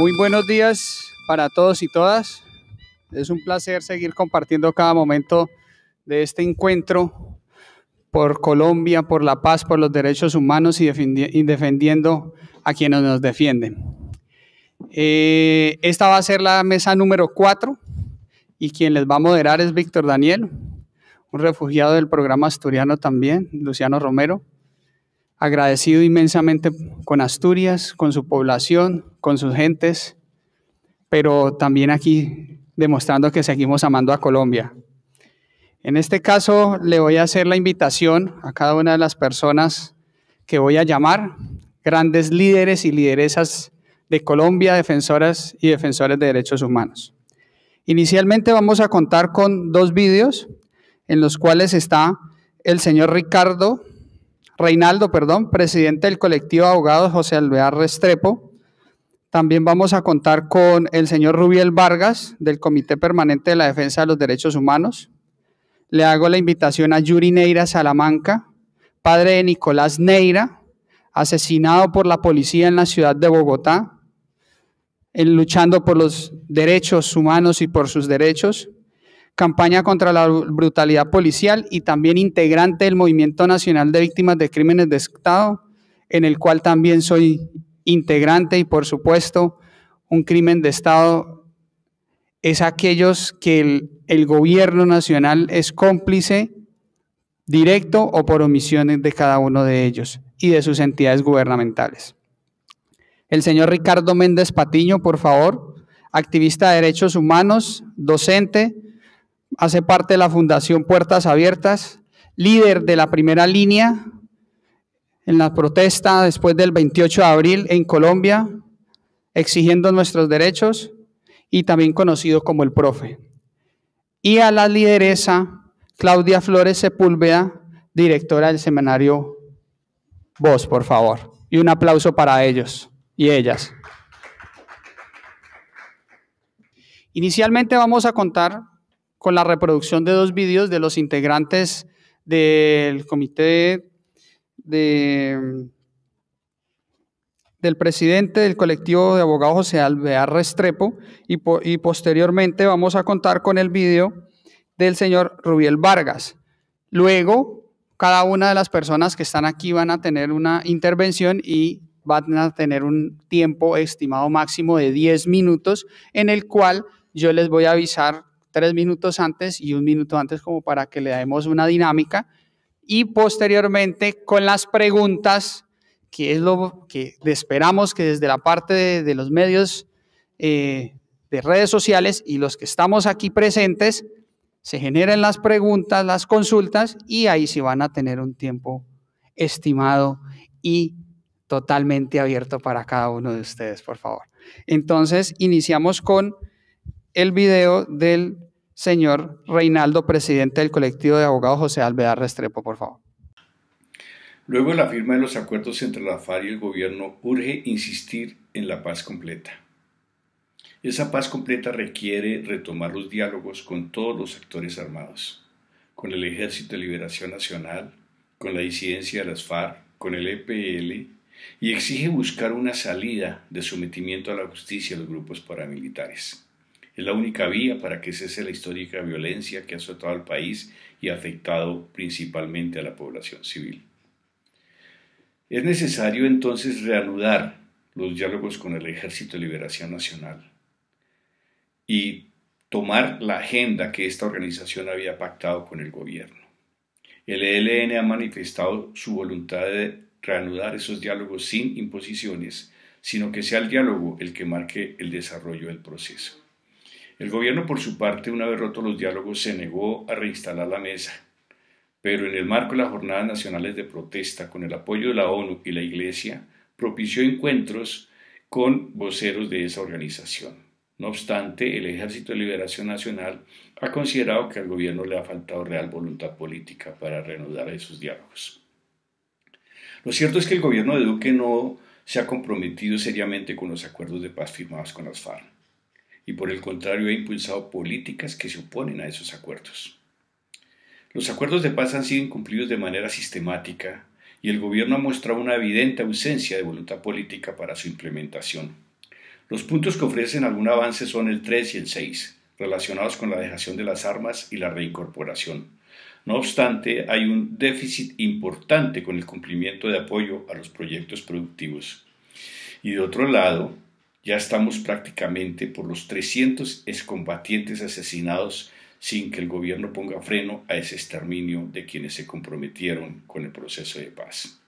Muy buenos días para todos y todas. Es un placer seguir compartiendo cada momento de este encuentro por Colombia, por la paz, por los derechos humanos y, defendiendo a quienes nos defienden. Eh, esta va a ser la mesa número 4 y quien les va a moderar es Víctor Daniel, un refugiado del programa asturiano también, Luciano Romero, agradecido inmensamente con Asturias, con su población, con sus gentes, pero también aquí demostrando que seguimos amando a Colombia. En este caso, le voy a hacer la invitación a cada una de las personas que voy a llamar, grandes líderes y lideresas de Colombia, defensoras y defensores de derechos humanos. Inicialmente vamos a contar con dos vídeos en los cuales está el señor Ricardo, Reinaldo, perdón, presidente del colectivo de abogados José Alvear Restrepo, también vamos a contar con el señor Rubiel Vargas del Comité Permanente de la Defensa de los Derechos Humanos. Le hago la invitación a Yuri Neira Salamanca, padre de Nicolás Neira, asesinado por la policía en la ciudad de Bogotá, luchando por los derechos humanos y por sus derechos. Campaña contra la brutalidad policial y también integrante del Movimiento Nacional de Víctimas de Crímenes de Estado, en el cual también soy integrante y por supuesto un crimen de Estado es aquellos que el, gobierno nacional es cómplice directo o por omisiones de cada uno de ellos y de sus entidades gubernamentales. El señor Ricardo Méndez Patiño, por favor, activista de derechos humanos, docente, hace parte de la Fundación Puertas Abiertas, líder de la primera línea en la protesta después del 28 de abril en Colombia, exigiendo nuestros derechos y también conocido como el profe. Y a la lideresa Claudia Flores Sepúlveda, directora del seminario Voz, por favor. Y un aplauso para ellos y ellas. Inicialmente vamos a contar con la reproducción de dos vídeos de los integrantes del comité del presidente del colectivo de abogados José Alvear Restrepo y, posteriormente vamos a contar con el video del señor Rubiel Vargas. Luego, cada una de las personas que están aquí van a tener una intervención y van a tener un tiempo estimado máximo de 10 minutos en el cual yo les voy a avisar tres minutos antes y un minuto antes como para que le demos una dinámica y posteriormente con las preguntas, que es lo que esperamos que desde la parte de, los medios eh, de redes sociales y los que estamos aquí presentes, se generen las preguntas, las consultas y ahí sí van a tener un tiempo estimado y totalmente abierto para cada uno de ustedes, por favor. Entonces, iniciamos con el video del señor Reinaldo, presidente del colectivo de abogados José Alvear Restrepo, por favor. Luego de la firma de los acuerdos entre la FARC y el gobierno, urge insistir en la paz completa. Esa paz completa requiere retomar los diálogos con todos los actores armados, con el Ejército de Liberación Nacional, con la disidencia de las FARC, con el EPL, y exige buscar una salida de sometimiento a la justicia de los grupos paramilitares. Es la única vía para que cese la histórica violencia que ha azotado al país y ha afectado principalmente a la población civil. Es necesario entonces reanudar los diálogos con el Ejército de Liberación Nacional y tomar la agenda que esta organización había pactado con el gobierno. El ELN ha manifestado su voluntad de reanudar esos diálogos sin imposiciones, sino que sea el diálogo el que marque el desarrollo del proceso. El gobierno, por su parte, una vez rotos los diálogos, se negó a reinstalar la mesa, pero en el marco de las jornadas nacionales de protesta, con el apoyo de la ONU y la Iglesia, propició encuentros con voceros de esa organización. No obstante, el Ejército de Liberación Nacional ha considerado que al gobierno le ha faltado real voluntad política para reanudar esos diálogos. Lo cierto es que el gobierno de Duque no se ha comprometido seriamente con los acuerdos de paz firmados con las FARC y por el contrario ha impulsado políticas que se oponen a esos acuerdos. Los acuerdos de paz han sido incumplidos de manera sistemática y el gobierno ha mostrado una evidente ausencia de voluntad política para su implementación. Los puntos que ofrecen algún avance son el 3 y el 6, relacionados con la dejación de las armas y la reincorporación. No obstante, hay un déficit importante con el cumplimiento de apoyo a los proyectos productivos. Y de otro lado, ya estamos prácticamente por los 300 excombatientes asesinados sin que el gobierno ponga freno a ese exterminio de quienes se comprometieron con el proceso de paz.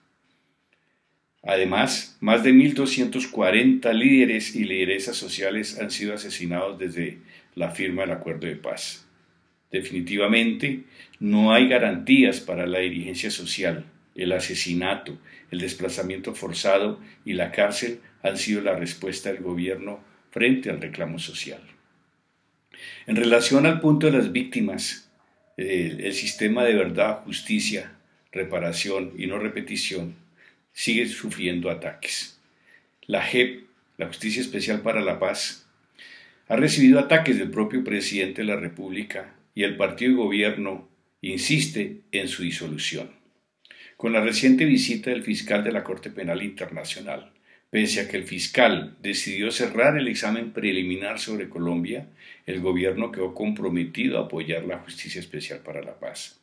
Además, más de 1.240 líderes y lideresas sociales han sido asesinados desde la firma del acuerdo de paz. Definitivamente, no hay garantías para la dirigencia social. El asesinato, el desplazamiento forzado y la cárcel han sido la respuesta del gobierno frente al reclamo social. En relación al punto de las víctimas, eh, el sistema de verdad, justicia, reparación y no repetición sigue sufriendo ataques. La JEP, la Justicia Especial para la Paz, ha recibido ataques del propio presidente de la República y el partido de gobierno insiste en su disolución. Con la reciente visita del fiscal de la Corte Penal Internacional, Pese a que el fiscal decidió cerrar el examen preliminar sobre Colombia, el gobierno quedó comprometido a apoyar la Justicia Especial para la Paz.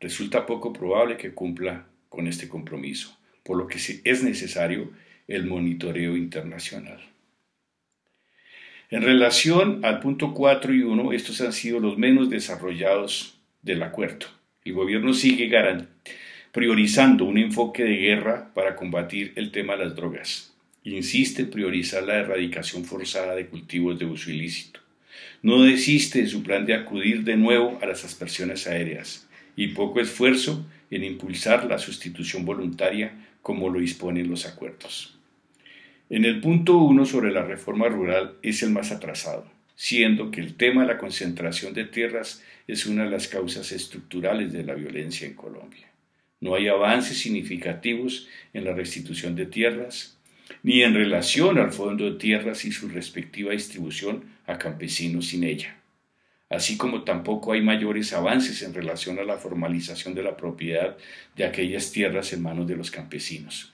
Resulta poco probable que cumpla con este compromiso, por lo que es necesario el monitoreo internacional. En relación al punto 4 y 1, estos han sido los menos desarrollados del acuerdo. El gobierno sigue priorizando un enfoque de guerra para combatir el tema de las drogas. Insiste en priorizar la erradicación forzada de cultivos de uso ilícito. No desiste en su plan de acudir de nuevo a las aspersiones aéreas y poco esfuerzo en impulsar la sustitución voluntaria como lo disponen los acuerdos. En el punto 1 sobre la reforma rural es el más atrasado, siendo que el tema de la concentración de tierras es una de las causas estructurales de la violencia en Colombia. No hay avances significativos en la restitución de tierras, ni en relación al fondo de tierras y su respectiva distribución a campesinos sin ella, así como tampoco hay mayores avances en relación a la formalización de la propiedad de aquellas tierras en manos de los campesinos.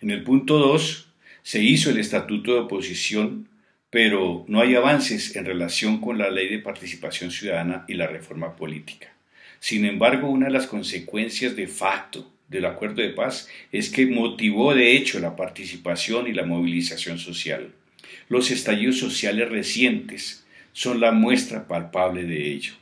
En el punto 2 se hizo el Estatuto de Oposición, pero no hay avances en relación con la Ley de Participación Ciudadana y la reforma política. Sin embargo, una de las consecuencias de facto del acuerdo de paz es que motivó de hecho la participación y la movilización social. Los estallidos sociales recientes son la muestra palpable de ello.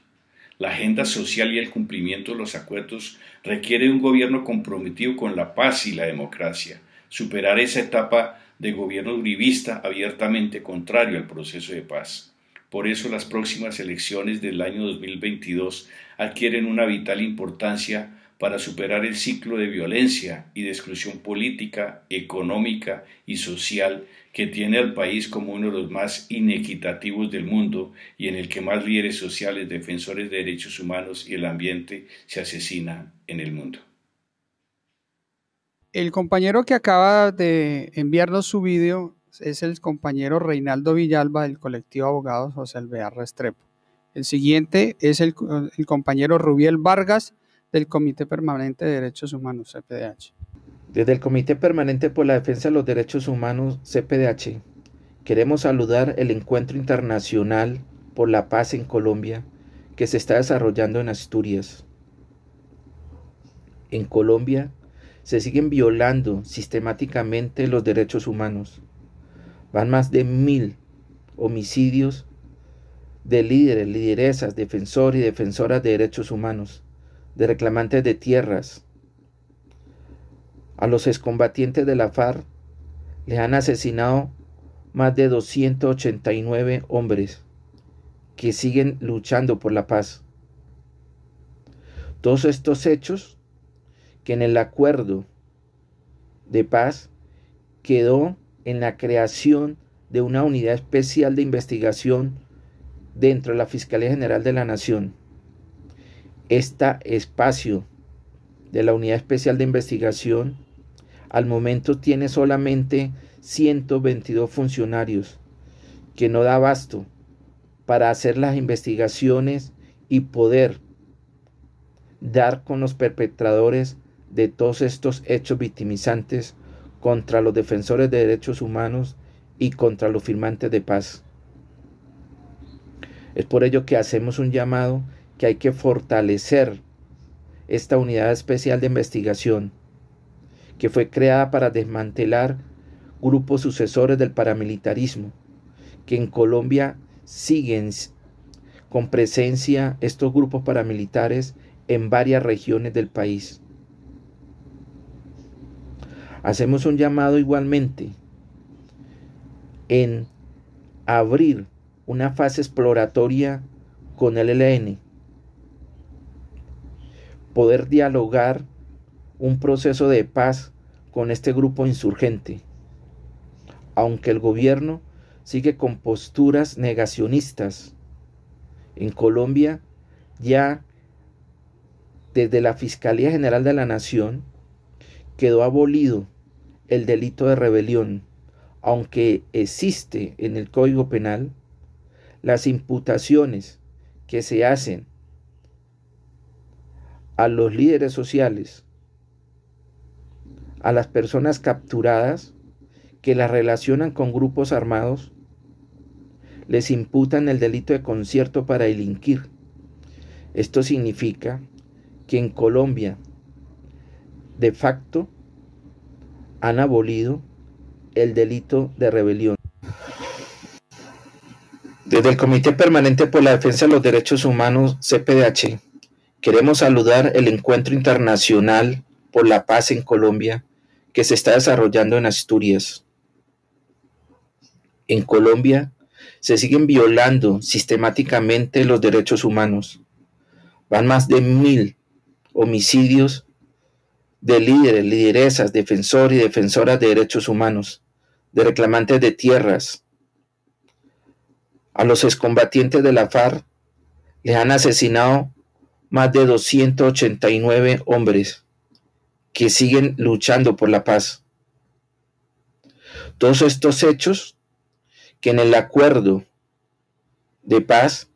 La agenda social y el cumplimiento de los acuerdos requiere un gobierno comprometido con la paz y la democracia. Superar esa etapa de gobierno uribista abiertamente contrario al proceso de paz. Por eso las próximas elecciones del año 2022 adquieren una vital importancia para superar el ciclo de violencia y de exclusión política, económica y social que tiene al país como uno de los más inequitativos del mundo y en el que más líderes sociales, defensores de derechos humanos y el ambiente se asesinan en el mundo. El compañero que acaba de enviarnos su vídeo es el compañero Reinaldo Villalba del colectivo Abogados José Alvear Restrepo. El siguiente es el, el compañero Rubiel Vargas, del Comité Permanente de Derechos Humanos, CPDH. Desde el Comité Permanente por la Defensa de los Derechos Humanos, CPDH, queremos saludar el encuentro internacional por la paz en Colombia que se está desarrollando en Asturias. En Colombia se siguen violando sistemáticamente los derechos humanos. Van más de mil homicidios de líderes, lideresas, defensores y defensoras de derechos humanos de reclamantes de tierras. A los excombatientes de la FARC les han asesinado más de 289 hombres que siguen luchando por la paz. Todos estos hechos que en el acuerdo de paz quedó en la creación de una unidad especial de investigación dentro de la Fiscalía General de la Nación este espacio de la Unidad Especial de Investigación al momento tiene solamente 122 funcionarios, que no da abasto para hacer las investigaciones y poder dar con los perpetradores de todos estos hechos victimizantes contra los defensores de derechos humanos y contra los firmantes de paz. Es por ello que hacemos un llamado que hay que fortalecer esta unidad especial de investigación que fue creada para desmantelar grupos sucesores del paramilitarismo, que en Colombia siguen con presencia estos grupos paramilitares en varias regiones del país. Hacemos un llamado igualmente en abrir una fase exploratoria con el e LN poder dialogar un proceso de paz con este grupo insurgente, aunque el gobierno sigue con posturas negacionistas. En Colombia ya desde la Fiscalía General de la Nación quedó abolido el delito de rebelión, aunque existe en el Código Penal las imputaciones que se hacen a los líderes sociales, a las personas capturadas que las relacionan con grupos armados, les imputan el delito de concierto para delinquir. Esto significa que en Colombia, de facto, han abolido el delito de rebelión. Desde el Comité Permanente por la Defensa de los Derechos Humanos, CPDH, Queremos saludar el encuentro internacional por la paz en Colombia que se está desarrollando en Asturias. En Colombia se siguen violando sistemáticamente los derechos humanos. Van más de mil homicidios de líderes, lideresas, defensores y defensoras de derechos humanos, de reclamantes de tierras. A los excombatientes de la FARC les han asesinado más de 289 hombres que siguen luchando por la paz. Todos estos hechos que en el acuerdo de paz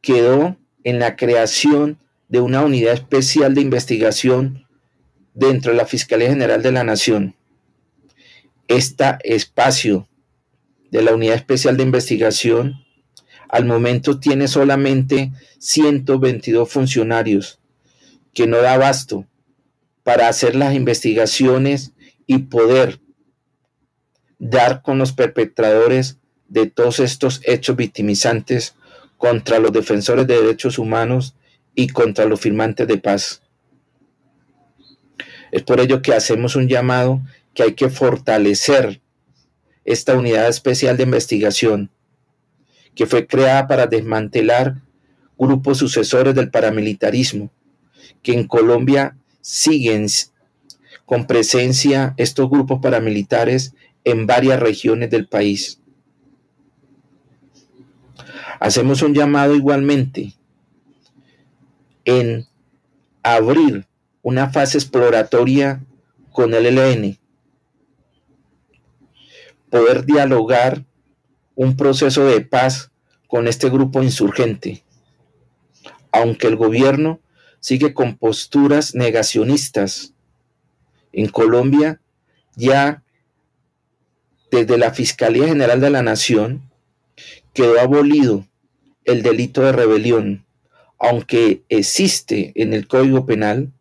quedó en la creación de una unidad especial de investigación dentro de la Fiscalía General de la Nación. Este espacio de la Unidad Especial de Investigación al momento tiene solamente 122 funcionarios, que no da abasto para hacer las investigaciones y poder dar con los perpetradores de todos estos hechos victimizantes contra los defensores de derechos humanos y contra los firmantes de paz. Es por ello que hacemos un llamado que hay que fortalecer esta unidad especial de investigación que fue creada para desmantelar grupos sucesores del paramilitarismo, que en Colombia siguen con presencia estos grupos paramilitares en varias regiones del país. Hacemos un llamado igualmente en abrir una fase exploratoria con el e LN, poder dialogar un proceso de paz con este grupo insurgente, aunque el gobierno sigue con posturas negacionistas. En Colombia, ya desde la Fiscalía General de la Nación, quedó abolido el delito de rebelión, aunque existe en el Código Penal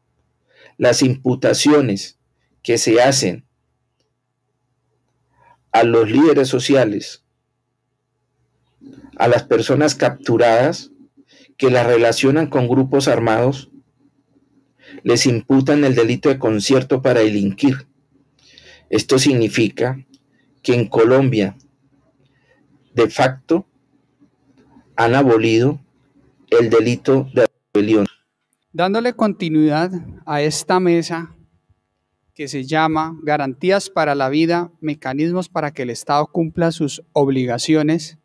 las imputaciones que se hacen a los líderes sociales a las personas capturadas que las relacionan con grupos armados, les imputan el delito de concierto para delinquir. Esto significa que en Colombia, de facto, han abolido el delito de rebelión. Dándole continuidad a esta mesa que se llama Garantías para la Vida, Mecanismos para que el Estado cumpla sus obligaciones,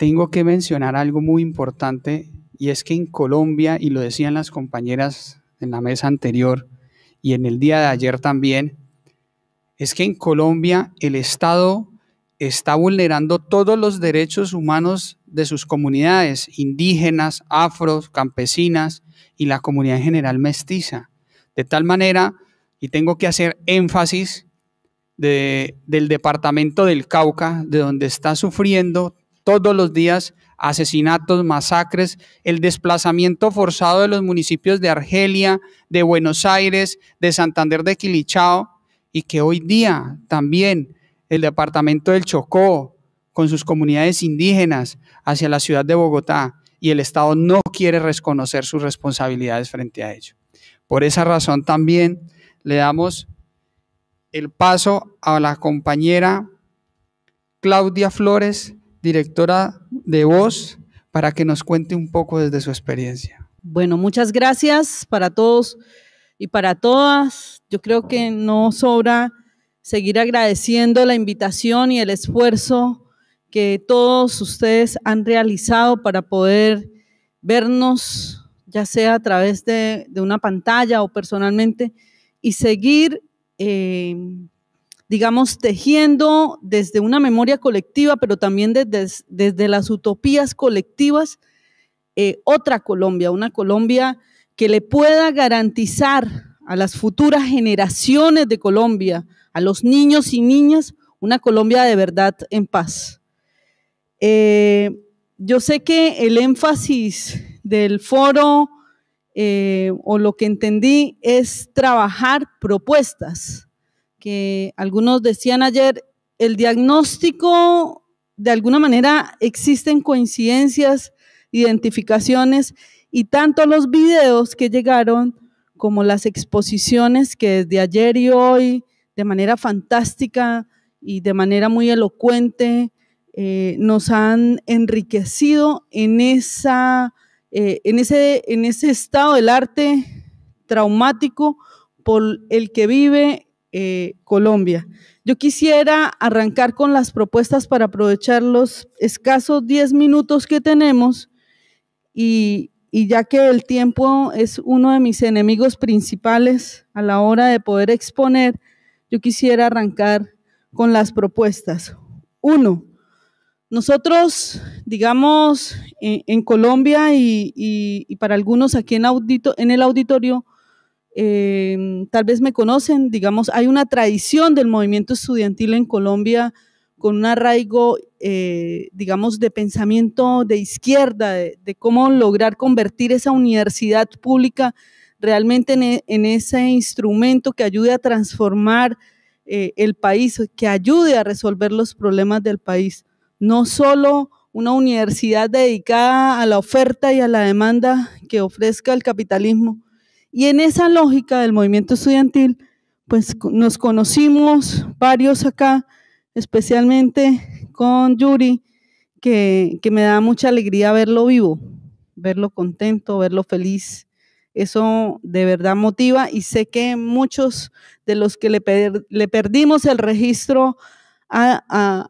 tengo que mencionar algo muy importante y es que en Colombia, y lo decían las compañeras en la mesa anterior y en el día de ayer también, es que en Colombia el Estado está vulnerando todos los derechos humanos de sus comunidades, indígenas, afros, campesinas y la comunidad en general mestiza. De tal manera, y tengo que hacer énfasis del departamento del Cauca, de donde está sufriendo todos los días asesinatos, masacres, el desplazamiento forzado de los municipios de Argelia, de Buenos Aires, de Santander de Quilichao y que hoy día también el departamento del Chocó con sus comunidades indígenas hacia la ciudad de Bogotá y el Estado no quiere reconocer sus responsabilidades frente a ello. Por esa razón también le damos el paso a la compañera Claudia Flores directora de voz, para que nos cuente un poco desde su experiencia. Bueno, muchas gracias para todos y para todas. Yo creo que no sobra seguir agradeciendo la invitación y el esfuerzo que todos ustedes han realizado para poder vernos, ya sea a través de, una pantalla o personalmente, y seguir eh, digamos, tejiendo desde una memoria colectiva, pero también desde, desde las utopías colectivas, eh, otra Colombia, una Colombia que le pueda garantizar a las futuras generaciones de Colombia, a los niños y niñas, una Colombia de verdad en paz. Eh, yo sé que el énfasis del foro eh, o lo que entendí es trabajar propuestas, que algunos decían ayer, el diagnóstico, de alguna manera existen coincidencias, identificaciones, y tanto los videos que llegaron como las exposiciones que desde ayer y hoy, de manera fantástica y de manera muy elocuente, eh, nos han enriquecido en, esa, eh, en, ese, en ese estado del arte traumático por el que vive eh, Colombia. Yo quisiera arrancar con las propuestas para aprovechar los escasos 10 minutos que tenemos y, ya que el tiempo es uno de mis enemigos principales a la hora de poder exponer, yo quisiera arrancar con las propuestas. Uno, nosotros, digamos, en, Colombia y, para algunos aquí en, en el auditorio, Em, tal vez me conocen, digamos, hay una tradición del movimiento estudiantil en Colombia con un arraigo, eh, digamos, de pensamiento de izquierda, de, cómo lograr convertir esa universidad pública realmente en, e, ese instrumento que ayude a transformar eh, el país, que ayude a resolver los problemas del país. No solo una universidad dedicada a la oferta y a la demanda que ofrezca el capitalismo, y en esa lógica del movimiento estudiantil, pues nos conocimos varios acá, especialmente con Yuri, que, me da mucha alegría verlo vivo, verlo contento, verlo feliz. Eso de verdad motiva y sé que muchos de los que le, perdimos el registro a,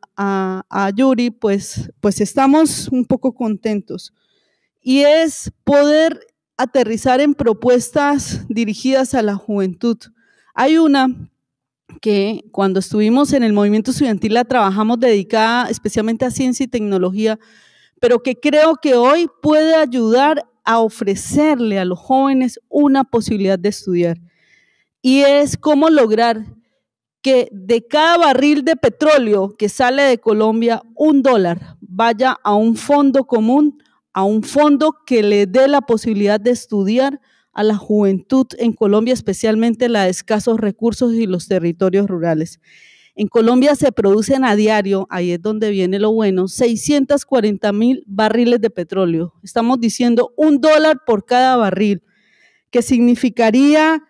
a, Yuri, pues, pues estamos un poco contentos. Y es poder aterrizar en propuestas dirigidas a la juventud. Hay una que cuando estuvimos en el movimiento estudiantil la trabajamos dedicada especialmente a ciencia y tecnología, pero que creo que hoy puede ayudar a ofrecerle a los jóvenes una posibilidad de estudiar. Y es cómo lograr que de cada barril de petróleo que sale de Colombia, un dólar vaya a un fondo común a un fondo que le dé la posibilidad de estudiar a la juventud en Colombia, especialmente la de escasos recursos y los territorios rurales. En Colombia se producen a diario, ahí es donde viene lo bueno, 640 mil barriles de petróleo. Estamos diciendo un dólar por cada barril, que significaría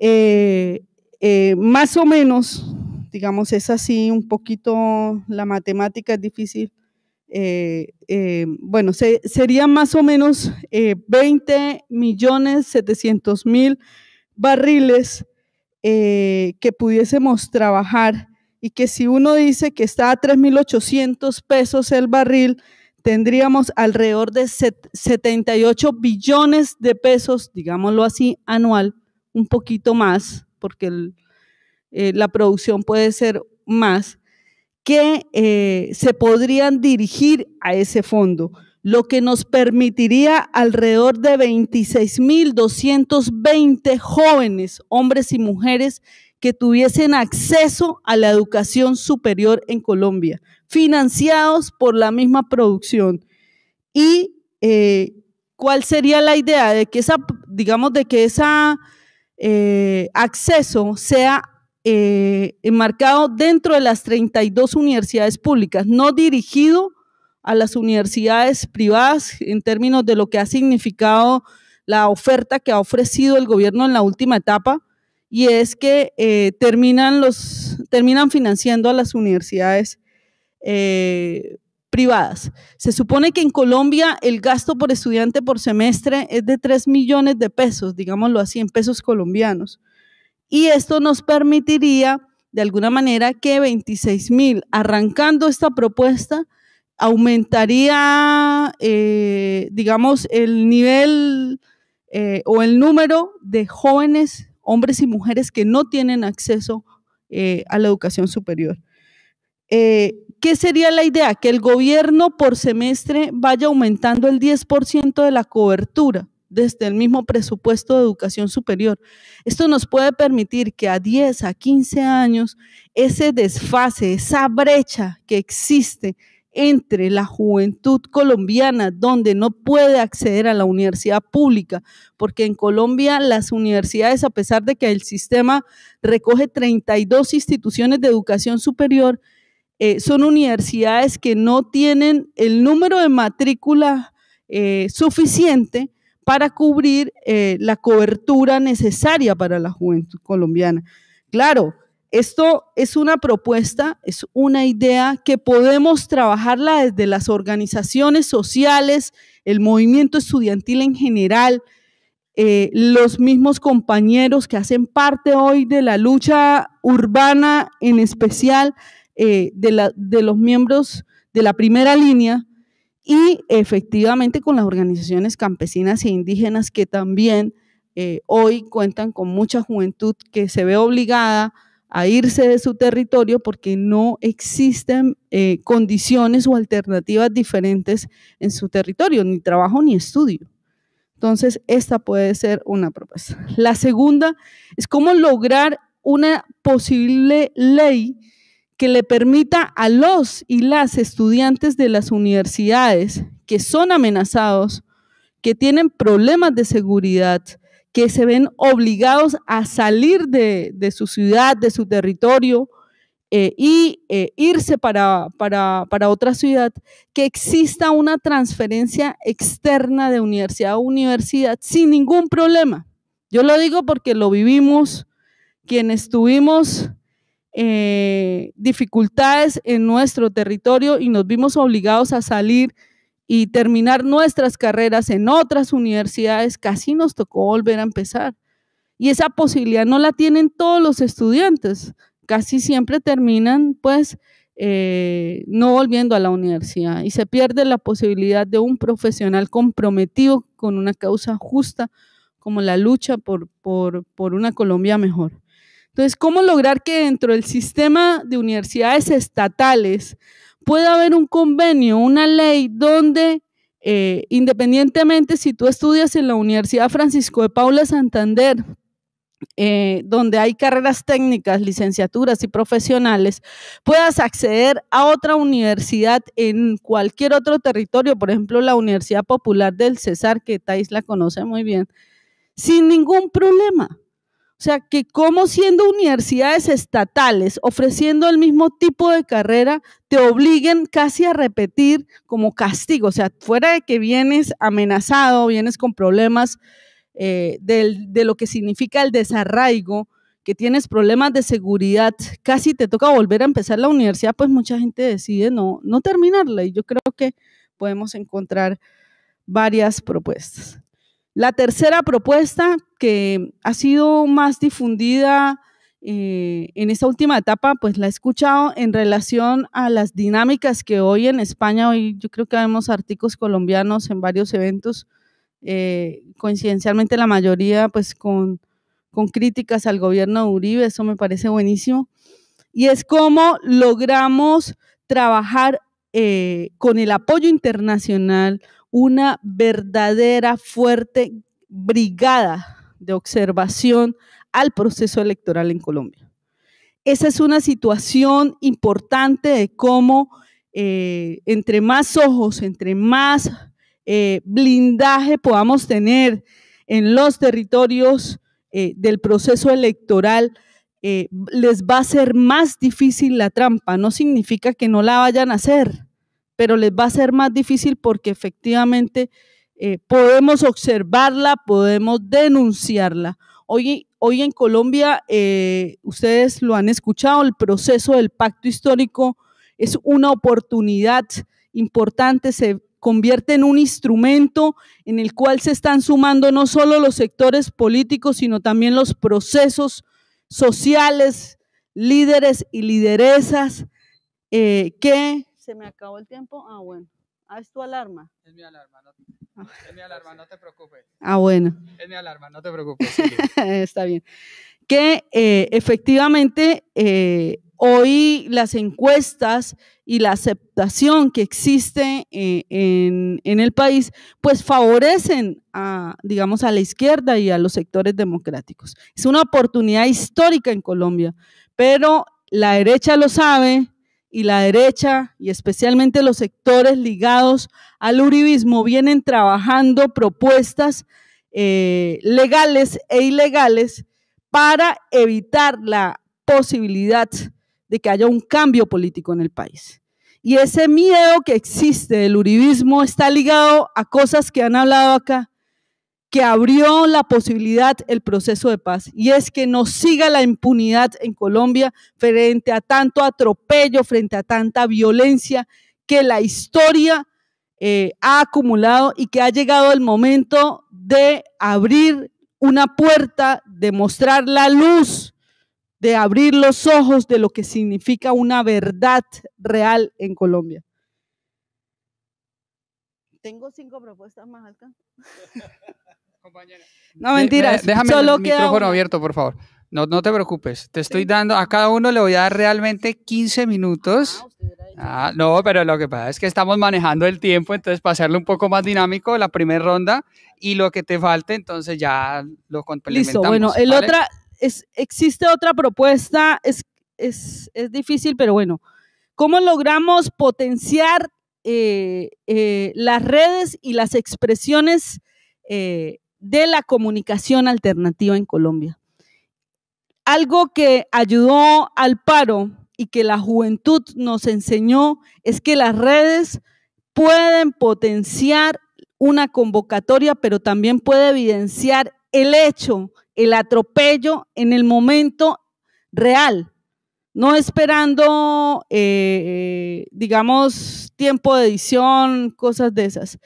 eh, eh, más o menos, digamos, es así, un poquito la matemática es difícil, eh, eh, bueno, serían más o menos 20 eh, millones 700 mil barriles que pudiésemos trabajar y que si uno dice que está a 3.800 pesos el barril, tendríamos alrededor de 78 billones de pesos, digámoslo así, anual, un poquito más, porque la producción puede ser más que eh, se podrían dirigir a ese fondo, lo que nos permitiría alrededor de 26.220 jóvenes, hombres y mujeres, que tuviesen acceso a la educación superior en Colombia, financiados por la misma producción. Y eh, cuál sería la idea de que esa, digamos, de que ese eh, acceso sea eh, enmarcado dentro de las 32 universidades públicas, no dirigido a las universidades privadas en términos de lo que ha significado la oferta que ha ofrecido el gobierno en la última etapa, y es que eh, terminan, los, terminan financiando a las universidades eh, privadas. Se supone que en Colombia el gasto por estudiante por semestre es de 3 millones de pesos, digámoslo así, en pesos colombianos. Y esto nos permitiría, de alguna manera, que 26 mil, arrancando esta propuesta, aumentaría, eh, digamos, el nivel eh, o el número de jóvenes, hombres y mujeres que no tienen acceso eh, a la educación superior. ¿Qué sería la idea? Que el gobierno por semestre vaya aumentando el 10% de la cobertura desde el mismo presupuesto de educación superior. Esto nos puede permitir que a 10, a 15 años, ese desfase, esa brecha que existe entre la juventud colombiana, donde no puede acceder a la universidad pública, porque en Colombia las universidades, a pesar de que el sistema recoge 32 instituciones de educación superior, eh, son universidades que no tienen el número de matrícula eh, suficiente para cubrir eh, la cobertura necesaria para la juventud colombiana. Claro, esto es una propuesta, es una idea que podemos trabajarla desde las organizaciones sociales, el movimiento estudiantil en general, eh, los mismos compañeros que hacen parte hoy de la lucha urbana, en especial eh, de los miembros de la primera línea, y efectivamente con las organizaciones campesinas e indígenas que también eh, hoy cuentan con mucha juventud que se ve obligada a irse de su territorio porque no existen eh, condiciones o alternativas diferentes en su territorio, ni trabajo ni estudio. Entonces, esta puede ser una propuesta. La segunda es cómo lograr una posible ley que le permita a los y las estudiantes de las universidades que son amenazados, que tienen problemas de seguridad, que se ven obligados a salir de, su ciudad, de su territorio e y eh, irse para, para, para otra ciudad, que exista una transferencia externa de universidad a universidad sin ningún problema. Yo lo digo porque lo vivimos quienes tuvimos eh, dificultades en nuestro territorio y nos vimos obligados a salir y terminar nuestras carreras en otras universidades, casi nos tocó volver a empezar. Y esa posibilidad no la tienen todos los estudiantes, casi siempre terminan pues eh, no volviendo a la universidad y se pierde la posibilidad de un profesional comprometido con una causa justa como la lucha por una Colombia mejor. Entonces, ¿cómo lograr que dentro del sistema de universidades estatales pueda haber un convenio, una ley donde eh, independientemente si tú estudias en la Universidad Francisco de Paula Santander, eh, donde hay carreras técnicas, licenciaturas y profesionales, puedas acceder a otra universidad en cualquier otro territorio, por ejemplo, la Universidad Popular del Cesar, que Thais la conoce muy bien, sin ningún problema. O sea, que como siendo universidades estatales ofreciendo el mismo tipo de carrera, te obliguen casi a repetir como castigo. O sea, fuera de que vienes amenazado, vienes con problemas eh, de lo que significa el desarraigo, que tienes problemas de seguridad, casi te toca volver a empezar la universidad, pues mucha gente decide no, no terminarla. Y yo creo que podemos encontrar varias propuestas. La tercera propuesta que ha sido más difundida eh, en esta última etapa, pues la he escuchado en relación a las dinámicas que hoy en España, hoy yo creo que vemos artículos colombianos en varios eventos, eh, coincidencialmente la mayoría pues con, críticas al gobierno de Uribe, eso me parece buenísimo, y es cómo logramos trabajar eh, con el apoyo internacional una verdadera, fuerte brigada de observación al proceso electoral en Colombia. Esa es una situación importante de cómo eh, entre más ojos, entre más eh, blindaje podamos tener en los territorios eh, del proceso electoral, les va a ser más difícil la trampa. No significa que no la vayan a hacer, pero les va a ser más difícil porque efectivamente eh, podemos observarla, podemos denunciarla. Hoy, hoy en Colombia, eh, ustedes lo han escuchado, el proceso del pacto histórico es una oportunidad importante, se convierte en un instrumento en el cual se están sumando no solo los sectores políticos, sino también los procesos sociales, líderes y lideresas eh, que se me acabó el tiempo. Ah, bueno. Ah, es tu alarma. Es mi alarma, no, ah. es mi alarma, no te preocupes. Ah, bueno. Es mi alarma, no te preocupes. Está bien. Que eh, efectivamente eh, hoy las encuestas y la aceptación que existe eh, en, en, el país, pues favorecen a, digamos, a la izquierda y a los sectores democráticos. Es una oportunidad histórica en Colombia, pero la derecha lo sabe, y la derecha, y especialmente los sectores ligados al uribismo, vienen trabajando propuestas eh, legales e ilegales para evitar la posibilidad de que haya un cambio político en el país. Y ese miedo que existe del uribismo está ligado a cosas que han hablado acá que abrió la posibilidad el proceso de paz y es que no siga la impunidad en Colombia frente a tanto atropello, frente a tanta violencia que la historia eh, ha acumulado y que ha llegado el momento de abrir una puerta, de mostrar la luz, de abrir los ojos de lo que significa una verdad real en Colombia. Tengo cinco propuestas más acá. No, mentira. Déjame el micrófono abierto, por favor. No, te preocupes. Te estoy dando, a cada uno le voy a dar realmente 15 minutos. Ah, ah, no, pero lo que pasa es que estamos manejando el tiempo, entonces para hacerlo un poco más dinámico, la primera ronda y lo que te falte, entonces ya lo complementamos. Listo, bueno, el otra, es, existe otra propuesta, es, es, difícil, pero bueno, ¿cómo logramos potenciar eh, eh, las redes y las expresiones eh, de la comunicación alternativa en Colombia. Algo que ayudó al paro y que la juventud nos enseñó es que las redes pueden potenciar una convocatoria, pero también puede evidenciar el hecho, el atropello en el momento real, no esperando, eh, digamos, tiempo de edición, cosas de esas.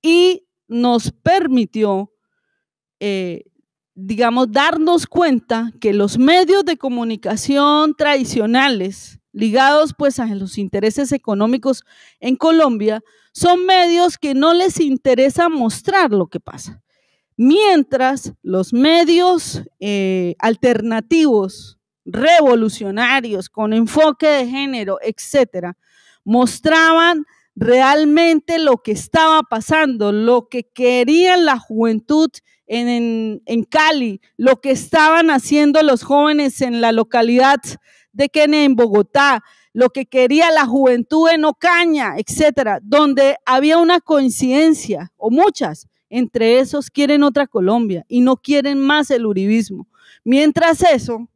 Y nos permitió eh, digamos, darnos cuenta que los medios de comunicación tradicionales, ligados pues a los intereses económicos en Colombia, son medios que no les interesa mostrar lo que pasa. Mientras los medios eh, alternativos, revolucionarios, con enfoque de género, etcétera, mostraban realmente lo que estaba pasando, lo que quería la juventud en, en, Cali, lo que estaban haciendo los jóvenes en la localidad de Kene en Bogotá, lo que quería la juventud en Ocaña, etcétera, donde había una coincidencia o muchas. Entre esos quieren otra Colombia y no quieren más el uribismo. Mientras eso,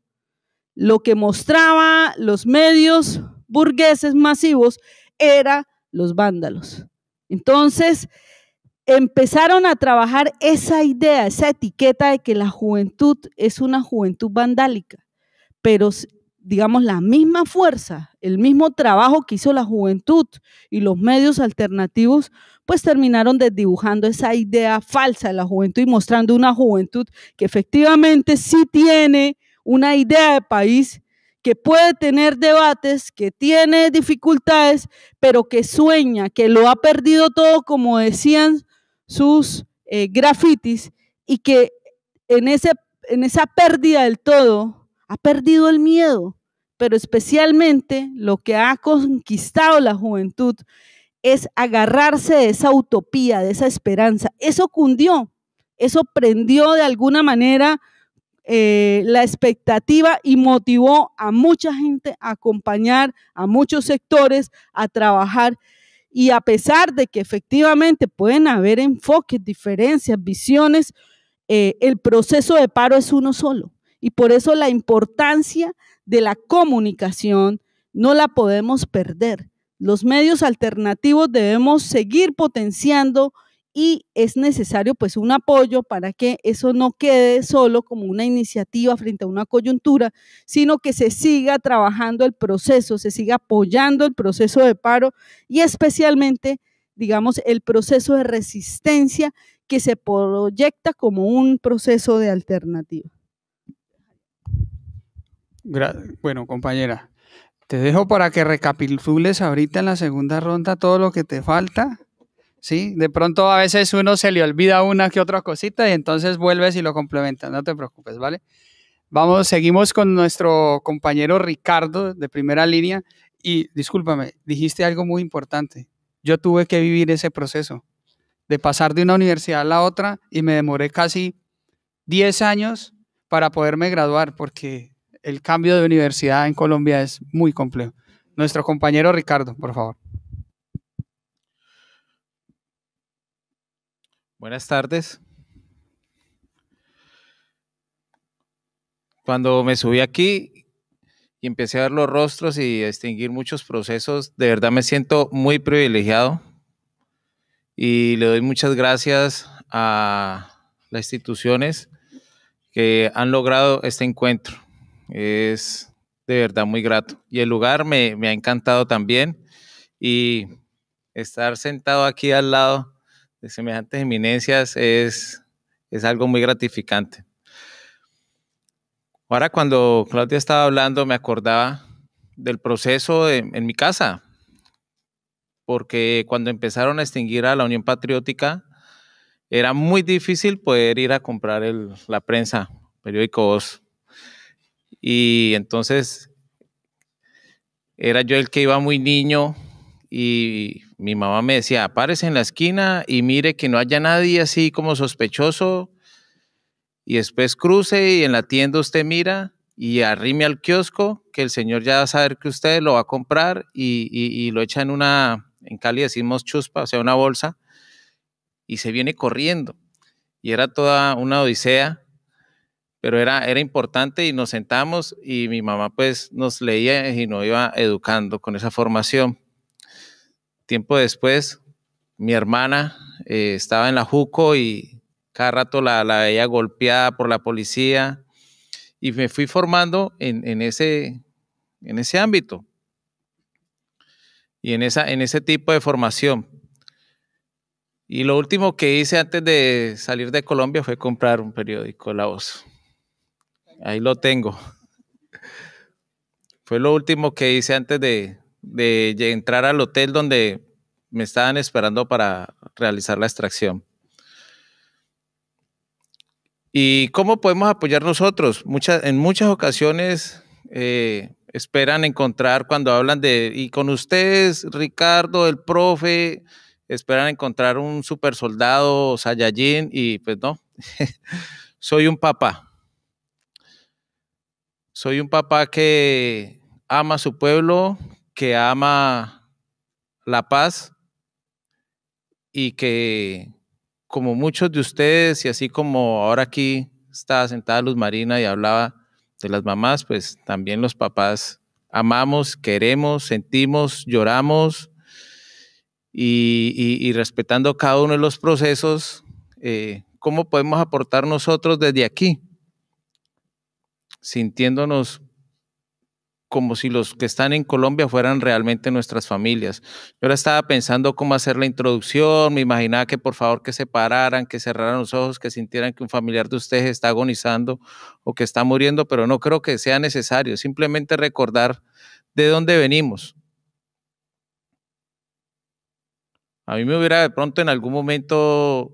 lo que mostraba los medios burgueses masivos era los vándalos. Entonces, empezaron a trabajar esa idea, esa etiqueta de que la juventud es una juventud vandálica, pero digamos la misma fuerza, el mismo trabajo que hizo la juventud y los medios alternativos, pues terminaron desdibujando esa idea falsa de la juventud y mostrando una juventud que efectivamente sí tiene una idea de país que puede tener debates, que tiene dificultades, pero que sueña, que lo ha perdido todo, como decían sus eh, grafitis, y que en, ese, en esa pérdida del todo ha perdido el miedo, pero especialmente lo que ha conquistado la juventud es agarrarse de esa utopía, de esa esperanza. Eso cundió, eso prendió de alguna manera eh, la expectativa y motivó a mucha gente a acompañar a muchos sectores a trabajar. Y a pesar de que efectivamente pueden haber enfoques, diferencias, visiones, eh, el proceso de paro es uno solo. Y por eso la importancia de la comunicación no la podemos perder. Los medios alternativos debemos seguir potenciando y es necesario pues un apoyo para que eso no quede solo como una iniciativa frente a una coyuntura, sino que se siga trabajando el proceso, se siga apoyando el proceso de paro y especialmente, digamos, el proceso de resistencia que se proyecta como un proceso de alternativa. bueno, compañera, te dejo para que recapitules ahorita en la segunda ronda todo lo que te falta ¿sí? De pronto a veces uno se le olvida una que otra cosita y entonces vuelves y lo complementas, no te preocupes, ¿vale? Vamos, seguimos con nuestro compañero Ricardo de primera línea y discúlpame, dijiste algo muy importante. Yo tuve que vivir ese proceso de pasar de una universidad a la otra y me demoré casi 10 años para poderme graduar porque el cambio de universidad en Colombia es muy complejo. Nuestro compañero Ricardo, por favor. Buenas tardes. Cuando me subí aquí y empecé a ver los rostros y a distinguir muchos procesos, de verdad me siento muy privilegiado y le doy muchas gracias a las instituciones que han logrado este encuentro. Es de verdad muy grato. Y el lugar me, me ha encantado también y estar sentado aquí al lado de semejantes eminencias es, es algo muy gratificante. Ahora cuando Claudia estaba hablando me acordaba del proceso en mi casa, porque cuando empezaron a extinguir a la Unión Patriótica, era muy difícil poder ir a comprar la prensa, periódicos. Y entonces era yo el que iba muy niño y mi mamá me decía, aparece en la esquina y mire que no haya nadie así como sospechoso y después cruce y en la tienda usted mira y arrime al kiosco, que el señor ya va a saber que usted lo va a comprar y, lo echa en una, en Cali decimos chuspa, o sea, una bolsa, y se viene corriendo. Y era toda una odisea, pero era, era importante y nos sentamos y mi mamá pues nos leía y nos iba educando con esa formación tiempo después, mi hermana eh, estaba en la Juco y cada rato la, veía golpeada por la policía y me fui formando en, en, ese, en ese ámbito y en, esa, en ese tipo de formación. Y lo último que hice antes de salir de Colombia fue comprar un periódico, La Voz. Ahí lo tengo. Fue lo último que hice antes de, de entrar al hotel donde me estaban esperando para realizar la extracción. ¿Y cómo podemos apoyar nosotros? en muchas ocasiones eh, esperan encontrar cuando hablan de, y con ustedes, Ricardo, el profe, esperan encontrar un super soldado, Sayajin. y pues no, soy un papá. Soy un papá que ama su pueblo, que ama la paz y que como muchos de ustedes y así como ahora aquí estaba sentada Luz Marina y hablaba de las mamás, pues también los papás amamos, queremos, sentimos, lloramos y, respetando cada uno de los procesos, eh, ¿cómo podemos aportar nosotros desde aquí? Sintiéndonos como si los que están en Colombia fueran realmente nuestras familias. Yo ahora estaba pensando cómo hacer la introducción, me imaginaba que por favor que se pararan, que cerraran los ojos, que sintieran que un familiar de ustedes está agonizando o que está muriendo, pero no creo que sea necesario, simplemente recordar de dónde venimos. A mí me hubiera de pronto en algún momento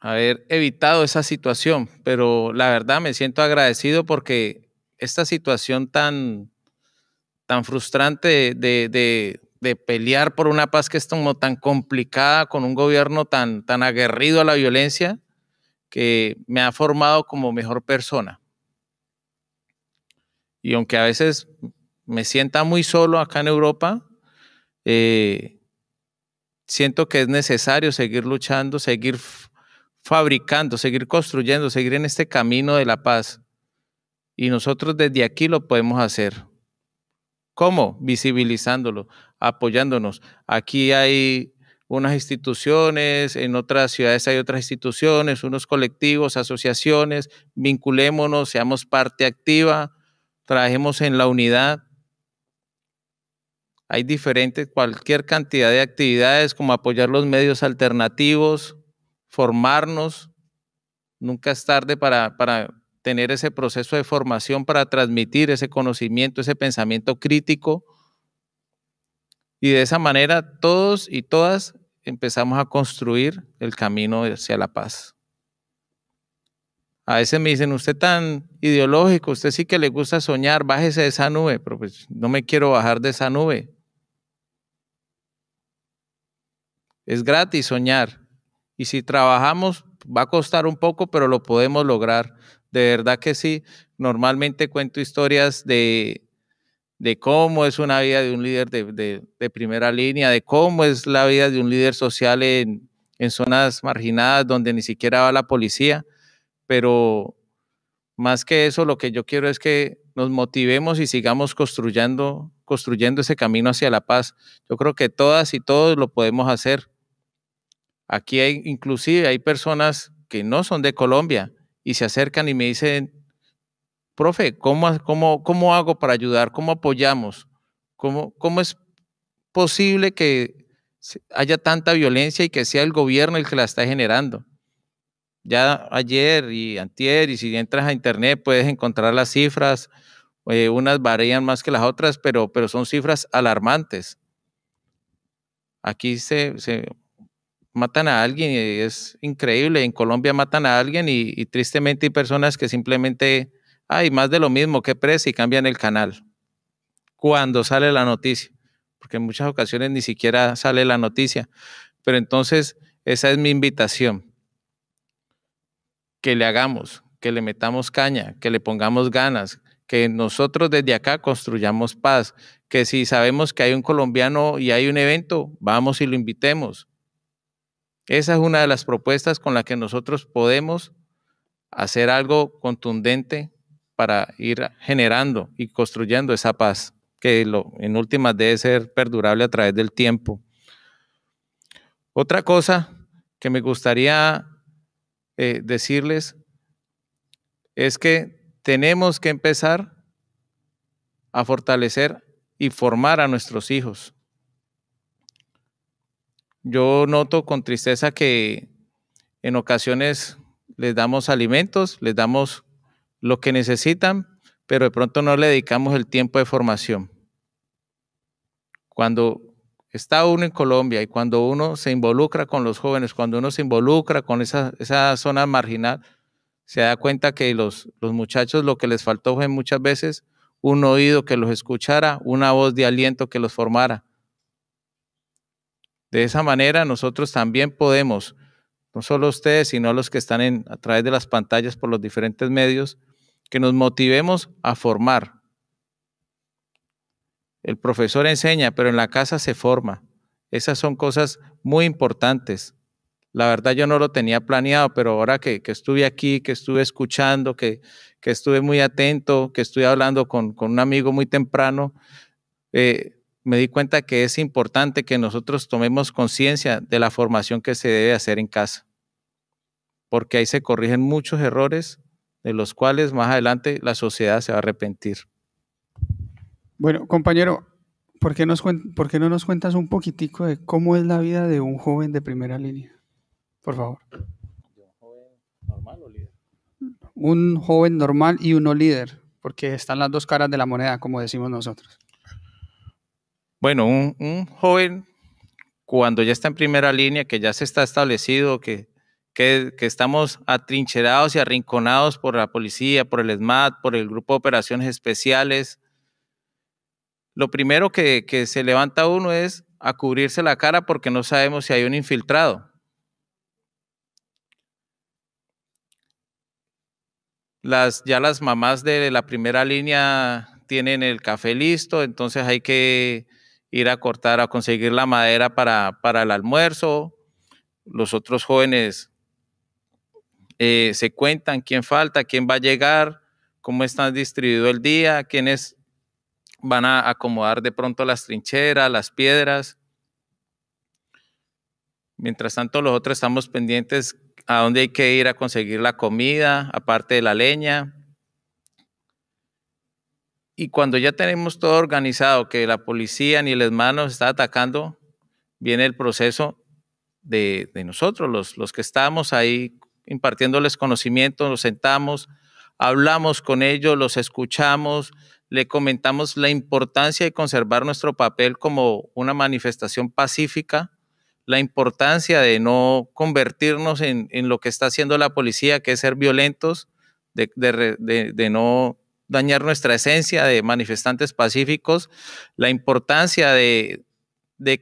haber evitado esa situación, pero la verdad me siento agradecido porque esta situación tan, tan frustrante de, pelear por una paz que es como tan complicada con un gobierno tan, tan aguerrido a la violencia que me ha formado como mejor persona. Y aunque a veces me sienta muy solo acá en Europa, eh, siento que es necesario seguir luchando, seguir fabricando, seguir construyendo, seguir en este camino de la paz y nosotros desde aquí lo podemos hacer. ¿Cómo? Visibilizándolo, apoyándonos. Aquí hay unas instituciones, en otras ciudades hay otras instituciones, unos colectivos, asociaciones, vinculémonos, seamos parte activa, trabajemos en la unidad. Hay diferentes, cualquier cantidad de actividades como apoyar los medios alternativos, formarnos. Nunca es tarde para, para, tener ese proceso de formación para transmitir ese conocimiento, ese pensamiento crítico. Y de esa manera todos y todas empezamos a construir el camino hacia la paz. A veces me dicen, usted tan ideológico, usted sí que le gusta soñar, bájese de esa nube, pero pues no me quiero bajar de esa nube. Es gratis soñar. Y si trabajamos, va a costar un poco, pero lo podemos lograr. De verdad que sí. Normalmente cuento historias de, de cómo es una vida de un líder de, primera línea, de cómo es la vida de un líder social en, en zonas marginadas donde ni siquiera va la policía. Pero más que eso, lo que yo quiero es que nos motivemos y sigamos construyendo, construyendo ese camino hacia la paz. Yo creo que todas y todos lo podemos hacer. Aquí hay, inclusive hay personas que no son de Colombia, y se acercan y me dicen, profe, ¿cómo, cómo, cómo hago para ayudar? ¿Cómo apoyamos? ¿Cómo, ¿Cómo es posible que haya tanta violencia y que sea el gobierno el que la está generando? Ya ayer y antier, y si entras a internet puedes encontrar las cifras, eh, unas varían más que las otras, pero, pero son cifras alarmantes. Aquí se matan a alguien y es increíble. En Colombia matan a alguien y, tristemente hay personas que simplemente, hay más de lo mismo, que presa y cambian el canal cuando sale la noticia, porque en muchas ocasiones ni siquiera sale la noticia. Pero entonces esa es mi invitación, que le hagamos, que le metamos caña, que le pongamos ganas, que nosotros desde acá construyamos paz, que si sabemos que hay un colombiano y hay un evento, vamos y lo invitemos, esa es una de las propuestas con la que nosotros podemos hacer algo contundente para ir generando y construyendo esa paz que en últimas debe ser perdurable a través del tiempo. Otra cosa que me gustaría eh, decirles es que tenemos que empezar a fortalecer y formar a nuestros hijos. Yo noto con tristeza que en ocasiones les damos alimentos, les damos lo que necesitan, pero de pronto no le dedicamos el tiempo de formación. Cuando está uno en Colombia y cuando uno se involucra con los jóvenes, cuando uno se involucra con esa, zona marginal, se da cuenta que los, los muchachos lo que les faltó fue muchas veces un oído que los escuchara, una voz de aliento que los formara. De esa manera nosotros también podemos, no solo ustedes, sino los que están a través de las pantallas por los diferentes medios, que nos motivemos a formar. El profesor enseña, pero en la casa se forma. Esas son cosas muy importantes. La verdad yo no lo tenía planeado, pero ahora que, estuve aquí, que estuve escuchando, que, estuve muy atento, que estuve hablando con, con un amigo muy temprano, eh, me di cuenta que es importante que nosotros tomemos conciencia de la formación que se debe hacer en casa, porque ahí se corrigen muchos errores de los cuales más adelante la sociedad se va a arrepentir. Bueno, compañero, ¿por qué, ¿por qué no nos cuentas un poquitico de cómo es la vida de un joven de primera línea? Por favor. ¿De joven normal o líder? Un joven normal y uno líder, porque están las dos caras de la moneda, como decimos nosotros. Bueno, un, joven cuando ya está en primera línea, que ya se está establecido, que, que, estamos atrincherados y arrinconados por la policía, por el SMAT, por el Grupo de Operaciones Especiales, lo primero que, que se levanta uno es a cubrirse la cara porque no sabemos si hay un infiltrado. Las, ya las mamás de la primera línea tienen el café listo, entonces hay que ir a cortar, a conseguir la madera para, el almuerzo. Los otros jóvenes eh, se cuentan quién falta, quién va a llegar, cómo está distribuido el día, quiénes van a acomodar de pronto las trincheras, las piedras. Mientras tanto, los otros estamos pendientes a dónde hay que ir a conseguir la comida, aparte de la leña. Y cuando ya tenemos todo organizado, que la policía ni el hermano está atacando, viene el proceso de, nosotros, los, que estamos ahí impartiéndoles conocimiento, nos sentamos, hablamos con ellos, los escuchamos, le comentamos la importancia de conservar nuestro papel como una manifestación pacífica, la importancia de no convertirnos en, lo que está haciendo la policía, que es ser violentos, de no dañar nuestra esencia de manifestantes pacíficos, la importancia de,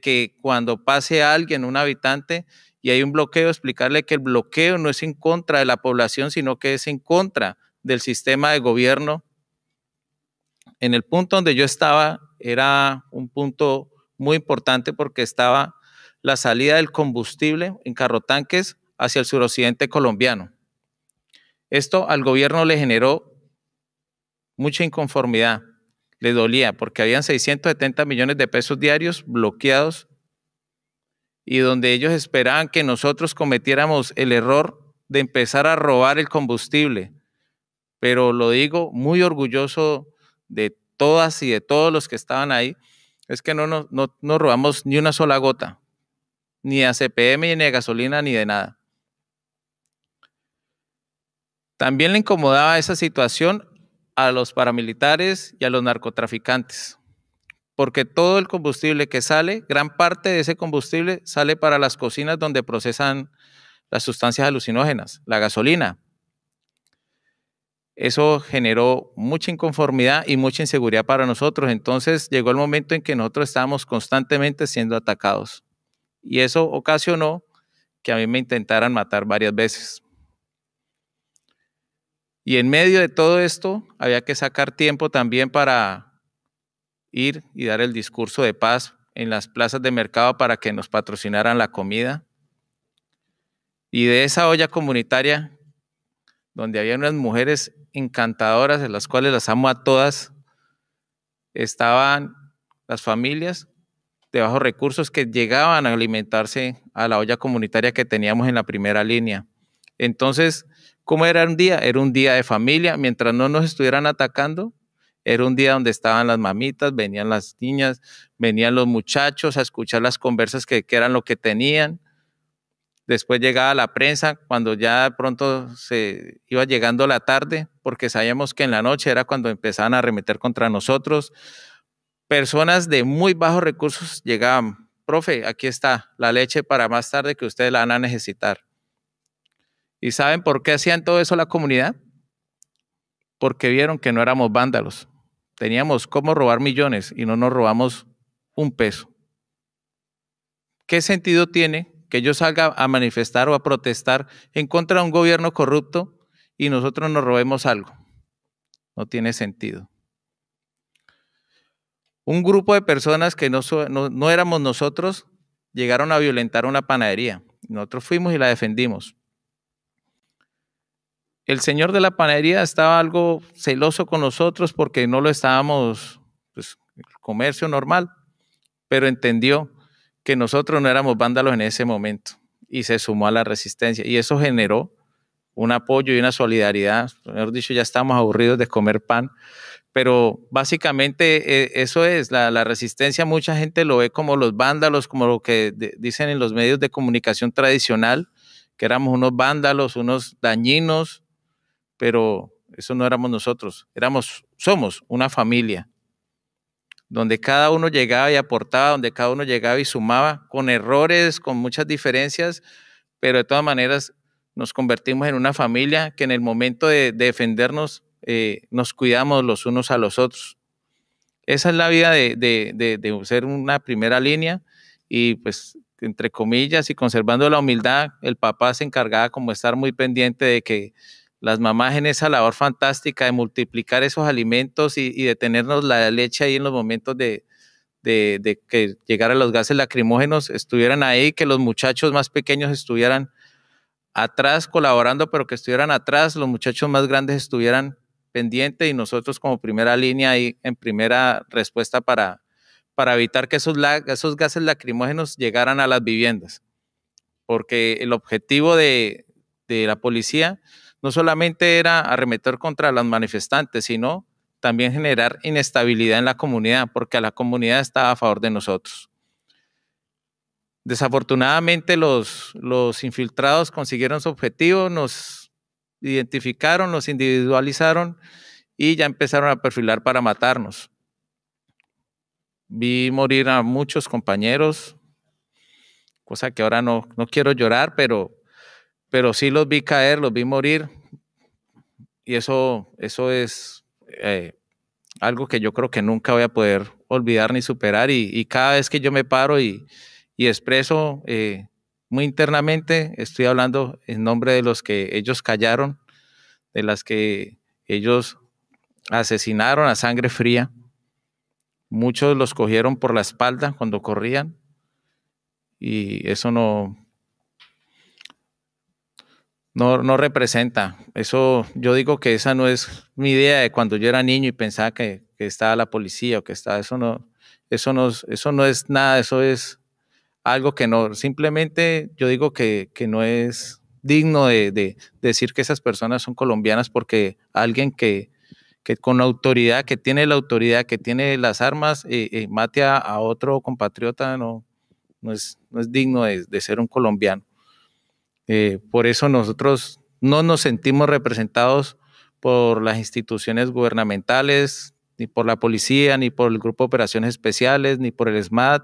que cuando pase alguien, un habitante, y hay un bloqueo, explicarle que el bloqueo no es en contra de la población, sino que es en contra del sistema de gobierno. En el punto donde yo estaba era un punto muy importante porque estaba la salida del combustible en tanques hacia el suroccidente colombiano. Esto al gobierno le generó mucha inconformidad, le dolía, porque habían 670 millones de pesos diarios bloqueados y donde ellos esperaban que nosotros cometiéramos el error de empezar a robar el combustible. Pero lo digo muy orgulloso de todas y de todos los que estaban ahí, es que no nos no, robamos ni una sola gota, ni a CPM, ni a gasolina, ni de nada. También le incomodaba esa situación a los paramilitares y a los narcotraficantes, porque todo el combustible que sale, gran parte de ese combustible sale para las cocinas donde procesan las sustancias alucinógenas, la gasolina. Eso generó mucha inconformidad y mucha inseguridad para nosotros. Entonces llegó el momento en que nosotros estábamos constantemente siendo atacados. Y eso ocasionó que a mí me intentaran matar varias veces. Y en medio de todo esto había que sacar tiempo también para ir y dar el discurso de paz en las plazas de mercado para que nos patrocinaran la comida. Y de esa olla comunitaria, donde había unas mujeres encantadoras, de las cuales las amo a todas, estaban las familias de bajos recursos que llegaban a alimentarse a la olla comunitaria que teníamos en la primera línea. Entonces, ¿Cómo era un día? Era un día de familia. Mientras no nos estuvieran atacando, era un día donde estaban las mamitas, venían las niñas, venían los muchachos a escuchar las conversas que, eran lo que tenían. Después llegaba la prensa, cuando ya pronto se iba llegando la tarde, porque sabíamos que en la noche era cuando empezaban a arremeter contra nosotros. Personas de muy bajos recursos llegaban, profe, aquí está la leche para más tarde que ustedes la van a necesitar. ¿Y saben por qué hacían todo eso la comunidad? Porque vieron que no éramos vándalos. Teníamos cómo robar millones y no nos robamos un peso. ¿Qué sentido tiene que yo salga a manifestar o a protestar en contra de un gobierno corrupto y nosotros nos robemos algo? No tiene sentido. Un grupo de personas que no, no éramos nosotros llegaron a violentar una panadería. Nosotros fuimos y la defendimos el señor de la panadería estaba algo celoso con nosotros porque no lo estábamos, pues, comercio normal, pero entendió que nosotros no éramos vándalos en ese momento y se sumó a la resistencia. Y eso generó un apoyo y una solidaridad. Mejor dicho, ya estamos aburridos de comer pan, pero básicamente eh, eso es, la, resistencia mucha gente lo ve como los vándalos, como lo que dicen en los medios de comunicación tradicional, que éramos unos vándalos, unos dañinos, pero eso no éramos nosotros, éramos, somos una familia, donde cada uno llegaba y aportaba, donde cada uno llegaba y sumaba, con errores, con muchas diferencias, pero de todas maneras nos convertimos en una familia que en el momento de, defendernos eh, nos cuidamos los unos a los otros. Esa es la vida de, de, de ser una primera línea y pues entre comillas y conservando la humildad, el papá se encargaba como estar muy pendiente de que las mamás en esa labor fantástica de multiplicar esos alimentos y, de tenernos la leche ahí en los momentos de, de, que llegaran los gases lacrimógenos, estuvieran ahí, que los muchachos más pequeños estuvieran atrás colaborando, pero que estuvieran atrás, los muchachos más grandes estuvieran pendientes y nosotros como primera línea ahí en primera respuesta para, para evitar que esos, gases lacrimógenos llegaran a las viviendas. Porque el objetivo de, de la policía no solamente era arremeter contra los manifestantes, sino también generar inestabilidad en la comunidad, porque la comunidad estaba a favor de nosotros. Desafortunadamente los, infiltrados consiguieron su objetivo, nos identificaron, nos individualizaron y ya empezaron a perfilar para matarnos. Vi morir a muchos compañeros, cosa que ahora no, no quiero llorar, pero pero sí los vi caer, los vi morir, y eso, eso es eh, algo que yo creo que nunca voy a poder olvidar ni superar, y, cada vez que yo me paro y, expreso eh, muy internamente, estoy hablando en nombre de los que ellos callaron, de las que ellos asesinaron a sangre fría. Muchos los cogieron por la espalda cuando corrían y eso no, no, no representa. Eso, yo digo que esa no es mi idea de cuando yo era niño y pensaba que, estaba la policía o que estaba, eso no, eso no, eso no es nada, eso es algo que no, simplemente yo digo que, no es digno de, decir que esas personas son colombianas porque alguien que, que con autoridad, que tiene la autoridad, que tiene las armas, y eh, eh, mate a, otro compatriota, no, no, es, no es digno de ser un colombiano. Eh, por eso nosotros no nos sentimos representados por las instituciones gubernamentales, ni por la policía, ni por el Grupo de Operaciones Especiales, ni por el SMAT,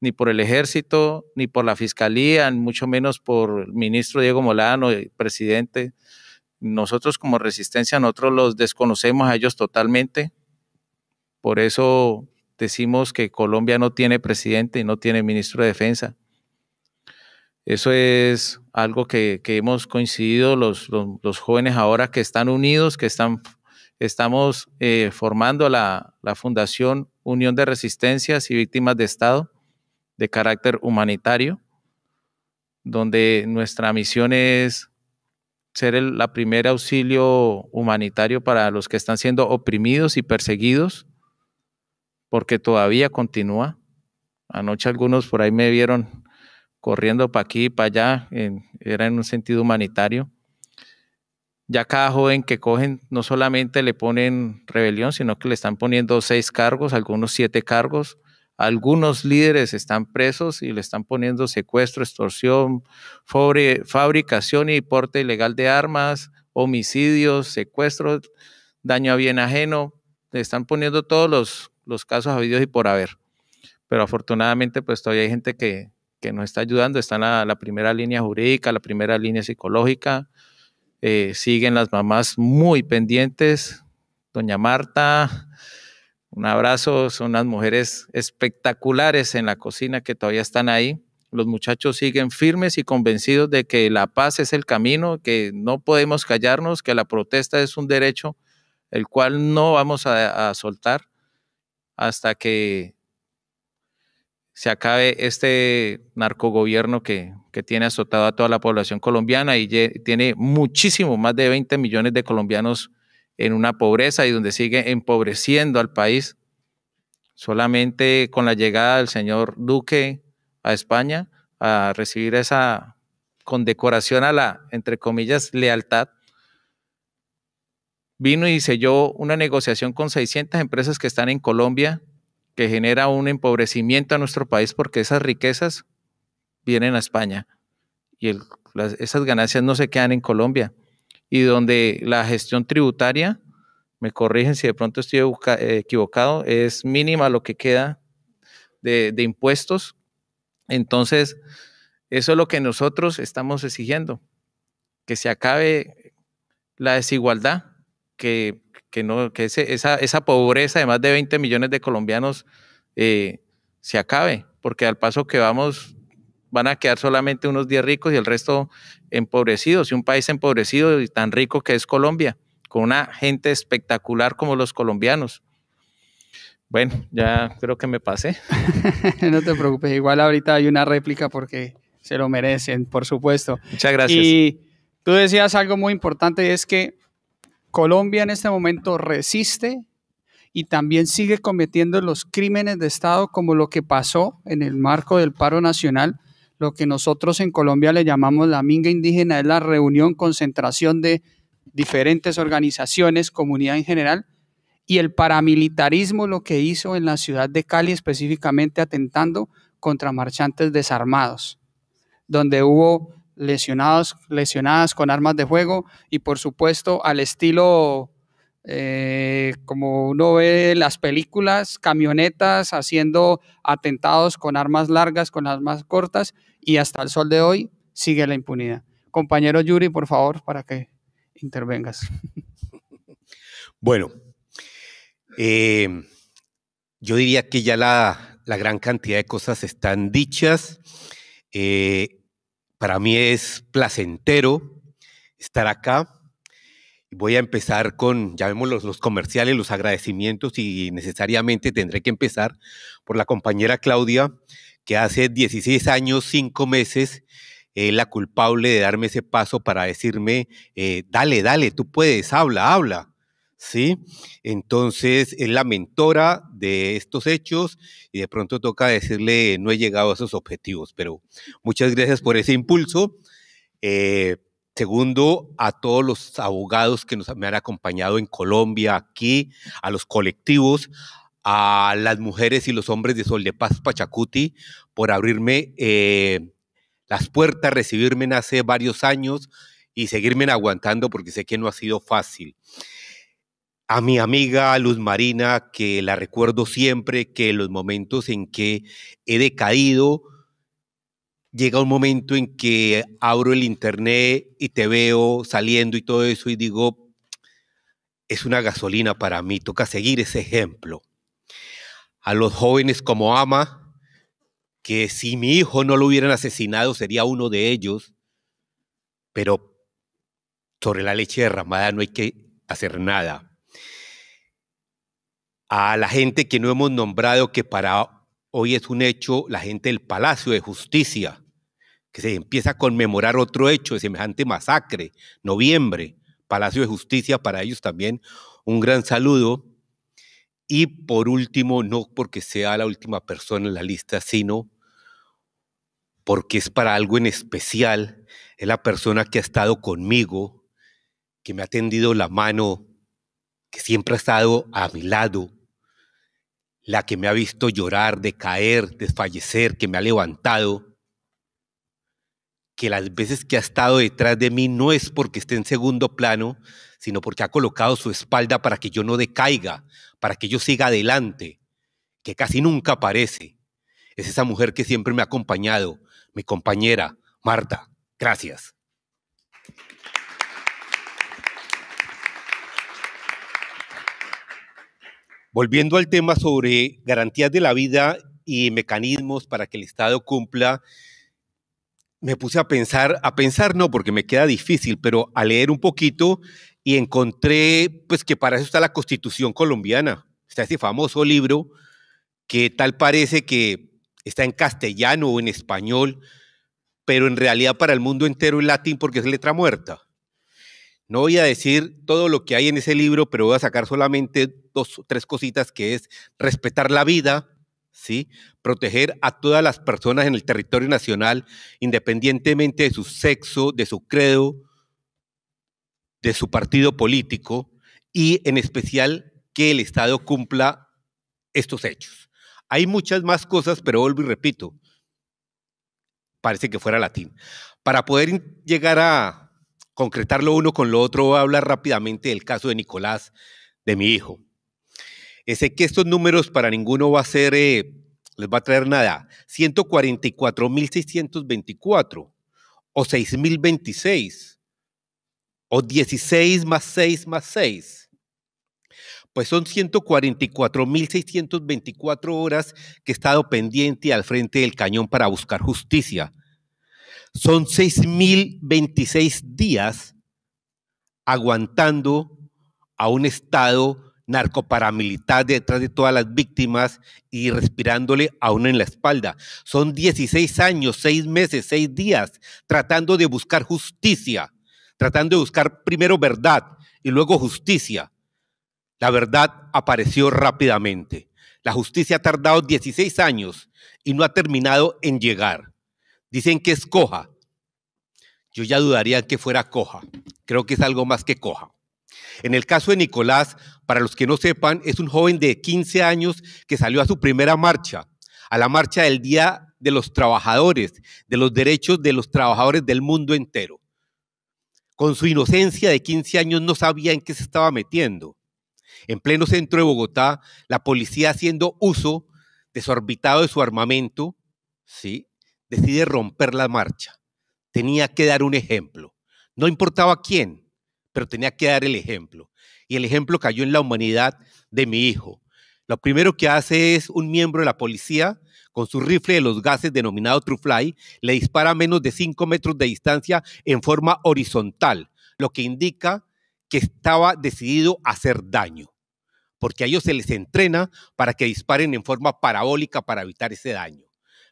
ni por el Ejército, ni por la Fiscalía, ni mucho menos por el ministro Diego Molano, el presidente. Nosotros como resistencia, nosotros los desconocemos a ellos totalmente. Por eso decimos que Colombia no tiene presidente y no tiene ministro de Defensa. Eso es algo que, hemos coincidido los, jóvenes ahora que están unidos, que están, estamos eh, formando la, Fundación Unión de Resistencias y Víctimas de Estado de carácter humanitario, donde nuestra misión es ser el la primer auxilio humanitario para los que están siendo oprimidos y perseguidos, porque todavía continúa. Anoche algunos por ahí me vieron corriendo para aquí y para allá, era en un sentido humanitario. Ya cada joven que cogen, no solamente le ponen rebelión, sino que le están poniendo seis cargos, algunos siete cargos. Algunos líderes están presos y le están poniendo secuestro, extorsión, fabricación y porte ilegal de armas, homicidios, secuestros, daño a bien ajeno. Le están poniendo todos los, los casos habidos y por haber. Pero afortunadamente, pues todavía hay gente que, que nos está ayudando. están a la, primera línea jurídica, la primera línea psicológica. Eh, siguen las mamás muy pendientes. Doña Marta, un abrazo. Son unas mujeres espectaculares en la cocina que todavía están ahí. Los muchachos siguen firmes y convencidos de que la paz es el camino, que no podemos callarnos, que la protesta es un derecho el cual no vamos a soltar hasta que se acabe este narcogobierno que, tiene azotado a toda la población colombiana y tiene muchísimo, más de 20 millones de colombianos en una pobreza y donde sigue empobreciendo al país. Solamente con la llegada del señor Duque a España a recibir esa condecoración a la, entre comillas, lealtad, vino y selló una negociación con 600 empresas que están en Colombia que genera un empobrecimiento a nuestro país porque esas riquezas vienen a España y esas ganancias no se quedan en Colombia. Y donde la gestión tributaria, me corrigen si de pronto estoy equivocado, es mínima lo que queda de, de impuestos. Entonces, eso es lo que nosotros estamos exigiendo, que se acabe la desigualdad que que, no, que esa, esa, pobreza de más de 20 millones de colombianos eh, se acabe, porque al paso que vamos van a quedar solamente unos 10 ricos y el resto empobrecidos, y un país empobrecido y tan rico que es Colombia, con una gente espectacular como los colombianos. Bueno, ya creo que me pasé. no te preocupes, igual ahorita hay una réplica porque se lo merecen, por supuesto. Muchas gracias. Y tú decías algo muy importante, es que Colombia en este momento resiste y también sigue cometiendo los crímenes de Estado como lo que pasó en el marco del paro nacional, lo que nosotros en Colombia le llamamos la minga indígena, es la reunión, concentración de diferentes organizaciones, comunidad en general, y el paramilitarismo lo que hizo en la ciudad de Cali, específicamente atentando contra marchantes desarmados, donde hubo lesionados, lesionadas con armas de fuego y por supuesto al estilo eh, como uno ve las películas, camionetas haciendo atentados con armas largas, con armas cortas y hasta el sol de hoy sigue la impunidad. Compañero Yuri, por favor, para que intervengas. Bueno, eh, yo diría que ya la, la, gran cantidad de cosas están dichas. Eh, para mí es placentero estar acá. Voy a empezar con, ya vemos los comerciales, los agradecimientos y necesariamente tendré que empezar por la compañera Claudia, que hace 16 años, 5 meses, es la culpable de darme ese paso para decirme, eh, dale, dale, tú puedes, habla, habla. ¿sí? Entonces es la mentora de estos hechos y de pronto toca decirle, no he llegado a esos objetivos, pero muchas gracias por ese impulso. Eh, segundo, a todos los abogados que nos, me han acompañado en Colombia, aquí, a los colectivos, a las mujeres y los hombres de Sol de Paz Pachacuti por abrirme eh, las puertas, recibirme hace varios años y seguirme aguantando porque sé que no ha sido fácil a mi amiga Luz Marina, que la recuerdo siempre, que en los momentos en que he decaído, llega un momento en que abro el internet y te veo saliendo y todo eso y digo, es una gasolina para mí, toca seguir ese ejemplo. A los jóvenes como Ama, que si mi hijo no lo hubieran asesinado sería uno de ellos, pero sobre la leche derramada no hay que hacer nada a la gente que no hemos nombrado, que para hoy es un hecho, la gente del Palacio de Justicia, que se empieza a conmemorar otro hecho de semejante masacre, noviembre, Palacio de Justicia, para ellos también un gran saludo. Y por último, no porque sea la última persona en la lista, sino porque es para algo en especial, es la persona que ha estado conmigo, que me ha tendido la mano, que siempre ha estado a mi lado, la que me ha visto llorar, decaer, desfallecer, que me ha levantado, que las veces que ha estado detrás de mí no es porque esté en segundo plano, sino porque ha colocado su espalda para que yo no decaiga, para que yo siga adelante, que casi nunca aparece. Es esa mujer que siempre me ha acompañado, mi compañera, Marta. Gracias. Volviendo al tema sobre garantías de la vida y mecanismos para que el Estado cumpla, me puse a pensar, a pensar no, porque me queda difícil, pero a leer un poquito y encontré pues que para eso está la Constitución colombiana. Está ese famoso libro que tal parece que está en castellano o en español, pero en realidad para el mundo entero es latín porque es letra muerta. No voy a decir todo lo que hay en ese libro, pero voy a sacar solamente dos, tres cositas que es respetar la vida, ¿sí? Proteger a todas las personas en el territorio nacional, independientemente de su sexo, de su credo, de su partido político y en especial que el Estado cumpla estos hechos. Hay muchas más cosas, pero vuelvo y repito, parece que fuera latín. Para poder llegar a concretar lo uno con lo otro, voy a hablar rápidamente del caso de Nicolás, de mi hijo sé que estos números para ninguno va a ser, eh, les va a traer nada. 144.624 o 6.026 o 16 más 6 más 6. Pues son 144.624 horas que he estado pendiente al frente del cañón para buscar justicia. Son 6.026 días aguantando a un Estado narcoparamilitar detrás de todas las víctimas y respirándole aún en la espalda. Son 16 años, 6 meses, 6 días tratando de buscar justicia, tratando de buscar primero verdad y luego justicia. La verdad apareció rápidamente. La justicia ha tardado 16 años y no ha terminado en llegar. Dicen que es coja. Yo ya dudaría que fuera coja. Creo que es algo más que coja. En el caso de Nicolás, para los que no sepan, es un joven de 15 años que salió a su primera marcha, a la marcha del Día de los Trabajadores, de los derechos de los trabajadores del mundo entero. Con su inocencia de 15 años no sabía en qué se estaba metiendo. En pleno centro de Bogotá, la policía haciendo uso desorbitado de su armamento, ¿sí? decide romper la marcha. Tenía que dar un ejemplo. No importaba quién, pero tenía que dar el ejemplo. Y el ejemplo cayó en la humanidad de mi hijo. Lo primero que hace es un miembro de la policía, con su rifle de los gases denominado Trufly, le dispara a menos de 5 metros de distancia en forma horizontal, lo que indica que estaba decidido a hacer daño, porque a ellos se les entrena para que disparen en forma parabólica para evitar ese daño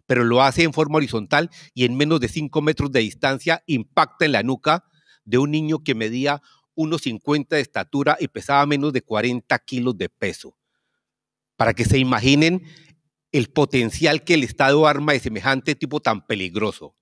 pero lo hace en forma horizontal y en menos de 5 metros de distancia impacta en la nuca de un niño que medía unos 50 de estatura y pesaba menos de 40 kilos de peso. Para que se imaginen el potencial que el Estado arma de semejante tipo tan peligroso.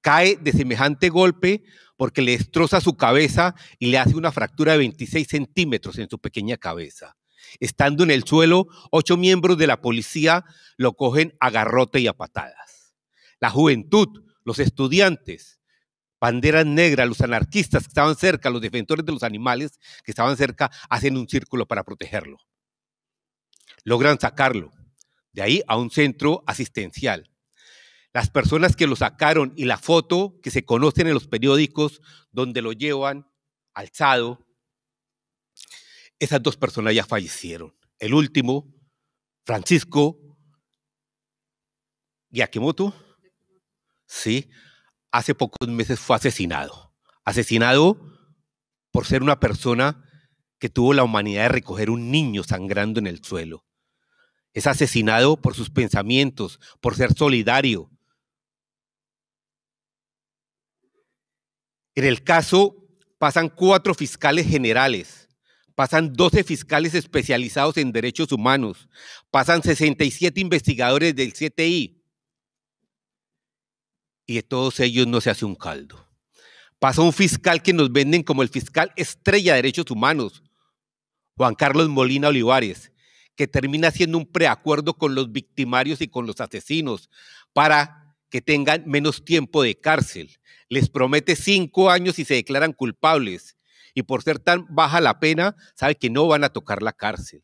Cae de semejante golpe porque le destroza su cabeza y le hace una fractura de 26 centímetros en su pequeña cabeza. Estando en el suelo, ocho miembros de la policía lo cogen a garrote y a patadas. La juventud, los estudiantes, banderas negras, los anarquistas que estaban cerca, los defensores de los animales que estaban cerca, hacen un círculo para protegerlo. Logran sacarlo de ahí a un centro asistencial. Las personas que lo sacaron y la foto que se conocen en los periódicos donde lo llevan alzado, esas dos personas ya fallecieron. El último, Francisco Yakimoto, sí, hace pocos meses fue asesinado. Asesinado por ser una persona que tuvo la humanidad de recoger un niño sangrando en el suelo. Es asesinado por sus pensamientos, por ser solidario. En el caso pasan cuatro fiscales generales, pasan 12 fiscales especializados en derechos humanos, pasan 67 investigadores del CTI, y de todos ellos no se hace un caldo. Pasa un fiscal que nos venden como el fiscal estrella de derechos humanos, Juan Carlos Molina Olivares, que termina haciendo un preacuerdo con los victimarios y con los asesinos para que tengan menos tiempo de cárcel. Les promete cinco años y se declaran culpables. Y por ser tan baja la pena, sabe que no van a tocar la cárcel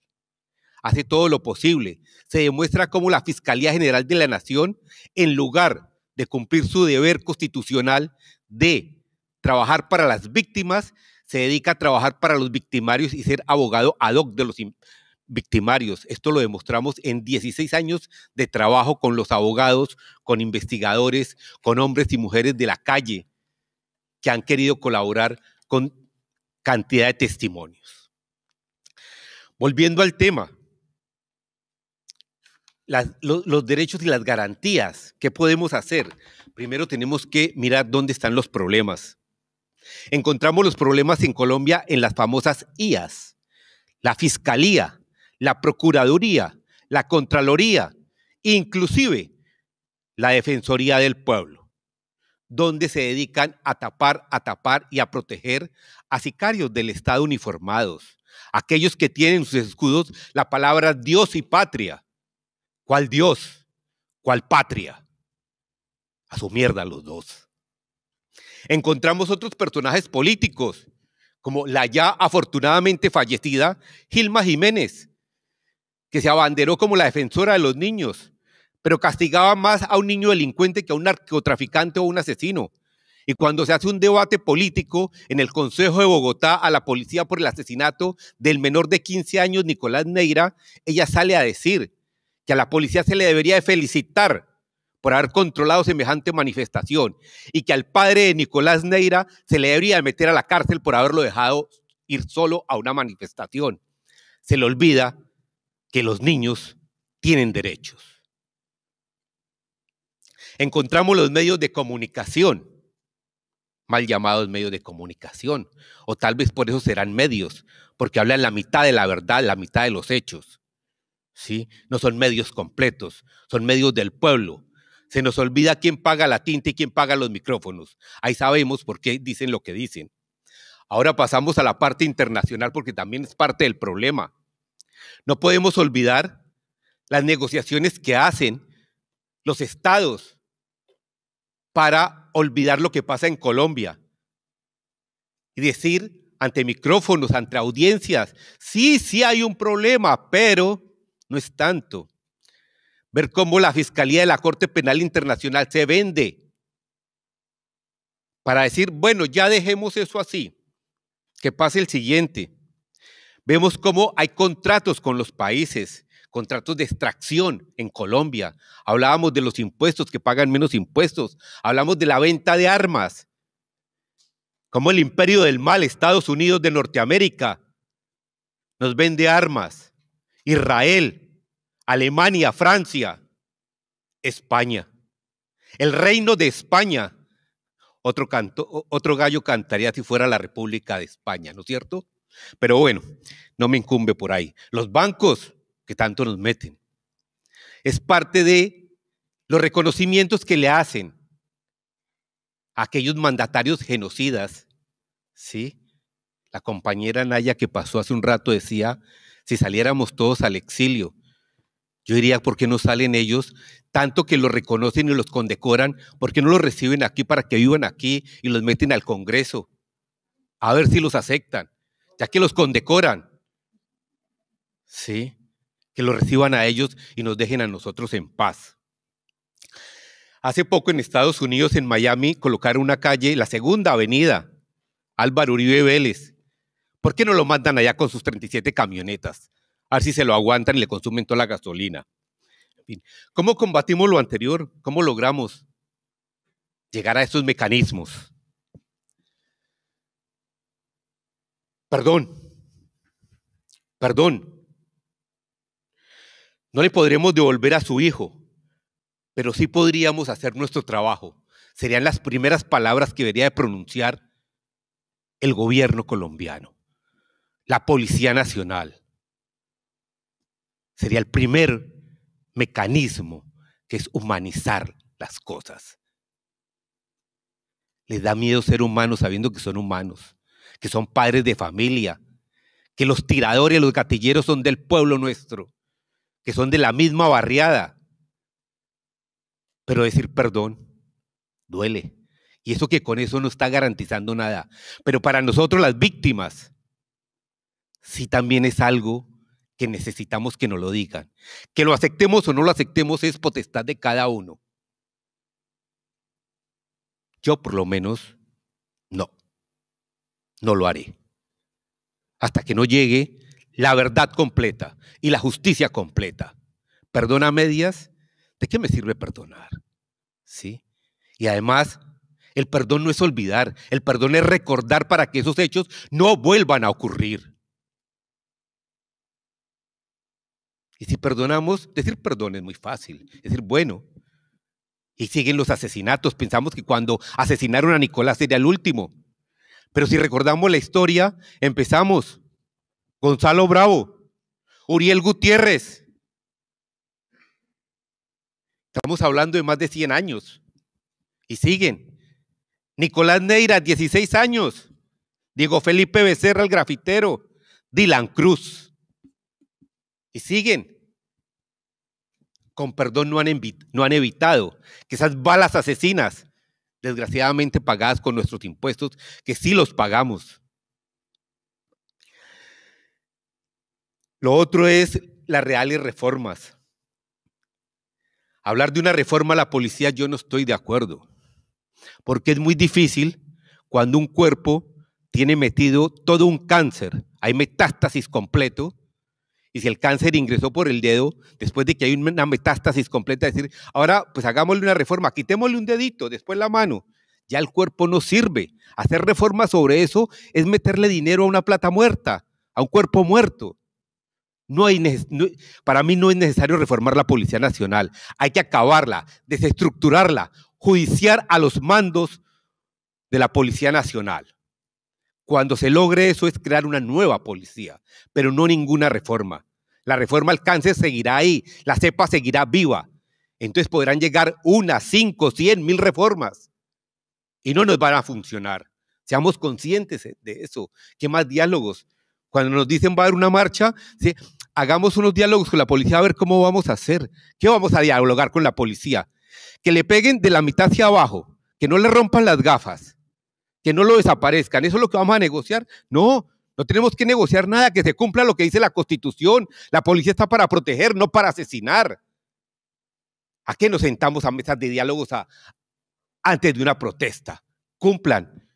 hace todo lo posible. Se demuestra cómo la Fiscalía General de la Nación, en lugar de cumplir su deber constitucional de trabajar para las víctimas, se dedica a trabajar para los victimarios y ser abogado ad hoc de los victimarios. Esto lo demostramos en 16 años de trabajo con los abogados, con investigadores, con hombres y mujeres de la calle que han querido colaborar con cantidad de testimonios. Volviendo al tema, los derechos y las garantías. ¿Qué podemos hacer? Primero tenemos que mirar dónde están los problemas. Encontramos los problemas en Colombia en las famosas IAS, la Fiscalía, la Procuraduría, la Contraloría, inclusive la Defensoría del Pueblo, donde se dedican a tapar, a tapar y a proteger a sicarios del Estado uniformados, aquellos que tienen en sus escudos la palabra Dios y patria ¿Cuál Dios? ¿Cuál patria? A su mierda los dos. Encontramos otros personajes políticos, como la ya afortunadamente fallecida Gilma Jiménez, que se abanderó como la defensora de los niños, pero castigaba más a un niño delincuente que a un narcotraficante o un asesino. Y cuando se hace un debate político en el Consejo de Bogotá a la policía por el asesinato del menor de 15 años, Nicolás Neira, ella sale a decir, que a la policía se le debería de felicitar por haber controlado semejante manifestación y que al padre de Nicolás Neira se le debería meter a la cárcel por haberlo dejado ir solo a una manifestación. Se le olvida que los niños tienen derechos. Encontramos los medios de comunicación, mal llamados medios de comunicación, o tal vez por eso serán medios, porque hablan la mitad de la verdad, la mitad de los hechos. No son medios completos, son medios del pueblo. Se nos olvida quién paga la tinta y quién paga los micrófonos. Ahí sabemos por qué dicen lo que dicen. Ahora pasamos a la parte internacional porque también es parte del problema. No podemos olvidar las negociaciones que hacen los estados para olvidar lo que pasa en Colombia y decir ante micrófonos, ante audiencias, sí, sí hay un problema, pero no es tanto. Ver cómo la Fiscalía de la Corte Penal Internacional se vende para decir, bueno, ya dejemos eso así, que pase el siguiente. Vemos cómo hay contratos con los países, contratos de extracción en Colombia. Hablábamos de los impuestos, que pagan menos impuestos. Hablamos de la venta de armas. Como el imperio del mal, Estados Unidos de Norteamérica, nos vende armas. Israel, Alemania, Francia, España. El reino de España. Otro, canto, otro gallo cantaría si fuera la República de España, ¿no es cierto? Pero bueno, no me incumbe por ahí. Los bancos que tanto nos meten. Es parte de los reconocimientos que le hacen a aquellos mandatarios genocidas. ¿Sí? La compañera Naya que pasó hace un rato decía si saliéramos todos al exilio. Yo diría, ¿por qué no salen ellos? Tanto que los reconocen y los condecoran, ¿por qué no los reciben aquí para que vivan aquí y los meten al Congreso? A ver si los aceptan, ya que los condecoran. Sí, que los reciban a ellos y nos dejen a nosotros en paz. Hace poco en Estados Unidos, en Miami, colocaron una calle, la segunda avenida, Álvaro Uribe Vélez, ¿Por qué no lo mandan allá con sus 37 camionetas? A ver si se lo aguantan y le consumen toda la gasolina. En ¿cómo combatimos lo anterior? ¿Cómo logramos llegar a esos mecanismos? Perdón. Perdón. No le podremos devolver a su hijo, pero sí podríamos hacer nuestro trabajo. Serían las primeras palabras que debería de pronunciar el gobierno colombiano la Policía Nacional. Sería el primer mecanismo que es humanizar las cosas. Les da miedo ser humanos sabiendo que son humanos, que son padres de familia, que los tiradores, los gatilleros son del pueblo nuestro, que son de la misma barriada. Pero decir perdón duele. Y eso que con eso no está garantizando nada. Pero para nosotros las víctimas, sí también es algo que necesitamos que nos lo digan. Que lo aceptemos o no lo aceptemos es potestad de cada uno. Yo por lo menos no, no lo haré. Hasta que no llegue la verdad completa y la justicia completa. Perdona medias, ¿de qué me sirve perdonar? ¿Sí? Y además, el perdón no es olvidar, el perdón es recordar para que esos hechos no vuelvan a ocurrir. Y si perdonamos, decir perdón es muy fácil, decir bueno. Y siguen los asesinatos. Pensamos que cuando asesinaron a Nicolás sería el último. Pero si recordamos la historia, empezamos. Gonzalo Bravo, Uriel Gutiérrez. Estamos hablando de más de 100 años. Y siguen. Nicolás Neira, 16 años. Diego Felipe Becerra, el grafitero. Dylan Cruz siguen. Con perdón no han, no han evitado que esas balas asesinas, desgraciadamente pagadas con nuestros impuestos, que sí los pagamos. Lo otro es las reales reformas. Hablar de una reforma a la policía yo no estoy de acuerdo, porque es muy difícil cuando un cuerpo tiene metido todo un cáncer, hay metástasis completo, y si el cáncer ingresó por el dedo, después de que hay una metástasis completa, decir, ahora pues hagámosle una reforma, quitémosle un dedito, después la mano. Ya el cuerpo no sirve. Hacer reformas sobre eso es meterle dinero a una plata muerta, a un cuerpo muerto. No hay, para mí no es necesario reformar la Policía Nacional. Hay que acabarla, desestructurarla, judiciar a los mandos de la Policía Nacional. Cuando se logre eso es crear una nueva policía, pero no ninguna reforma. La reforma alcance seguirá ahí, la cepa seguirá viva. Entonces podrán llegar una, cinco, cien mil reformas y no nos van a funcionar. Seamos conscientes de eso. ¿Qué más diálogos? Cuando nos dicen va a haber una marcha, hagamos unos diálogos con la policía a ver cómo vamos a hacer. ¿Qué vamos a dialogar con la policía? Que le peguen de la mitad hacia abajo, que no le rompan las gafas, que no lo desaparezcan. Eso es lo que vamos a negociar. No, no tenemos que negociar nada, que se cumpla lo que dice la Constitución. La policía está para proteger, no para asesinar. ¿A qué nos sentamos a mesas de diálogos antes de una protesta? Cumplan.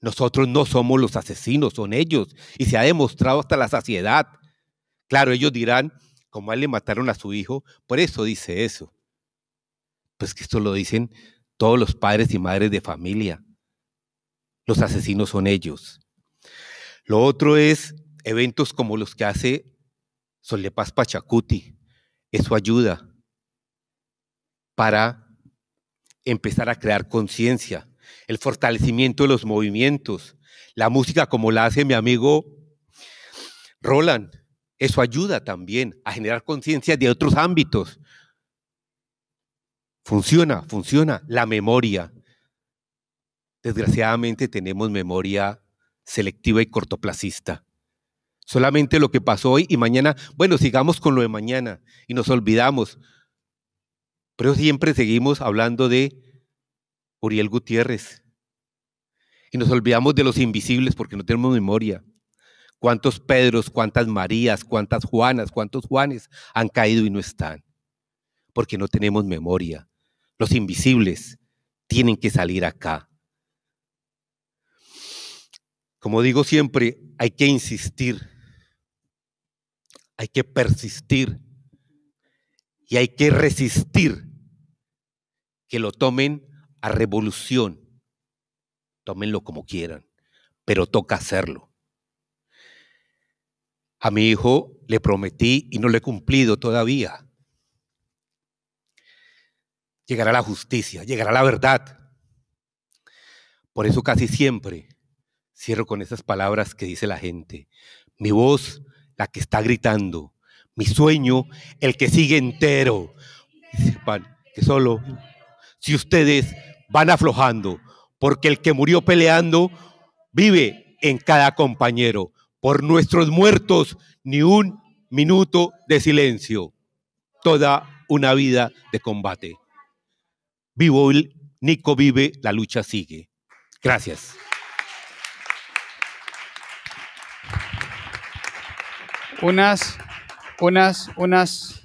Nosotros no somos los asesinos, son ellos. Y se ha demostrado hasta la saciedad. Claro, ellos dirán, como a él le mataron a su hijo, por eso dice eso. Pues que esto lo dicen todos los padres y madres de familia los asesinos son ellos. Lo otro es eventos como los que hace Paz Pachacuti. Eso ayuda para empezar a crear conciencia, el fortalecimiento de los movimientos, la música como la hace mi amigo Roland. Eso ayuda también a generar conciencia de otros ámbitos. Funciona, funciona la memoria. Desgraciadamente tenemos memoria selectiva y cortoplacista. Solamente lo que pasó hoy y mañana, bueno, sigamos con lo de mañana y nos olvidamos. Pero siempre seguimos hablando de Uriel Gutiérrez. Y nos olvidamos de los invisibles porque no tenemos memoria. ¿Cuántos Pedros, cuántas Marías, cuántas Juanas, cuántos Juanes han caído y no están? Porque no tenemos memoria. Los invisibles tienen que salir acá como digo siempre, hay que insistir, hay que persistir y hay que resistir que lo tomen a revolución. Tómenlo como quieran, pero toca hacerlo. A mi hijo le prometí y no lo he cumplido todavía. Llegará la justicia, llegará la verdad. Por eso casi siempre Cierro con esas palabras que dice la gente. Mi voz, la que está gritando. Mi sueño, el que sigue entero. Sepan que solo si ustedes van aflojando, porque el que murió peleando vive en cada compañero. Por nuestros muertos, ni un minuto de silencio. Toda una vida de combate. Vivo el Nico vive, la lucha sigue. Gracias. unas, unas, unas,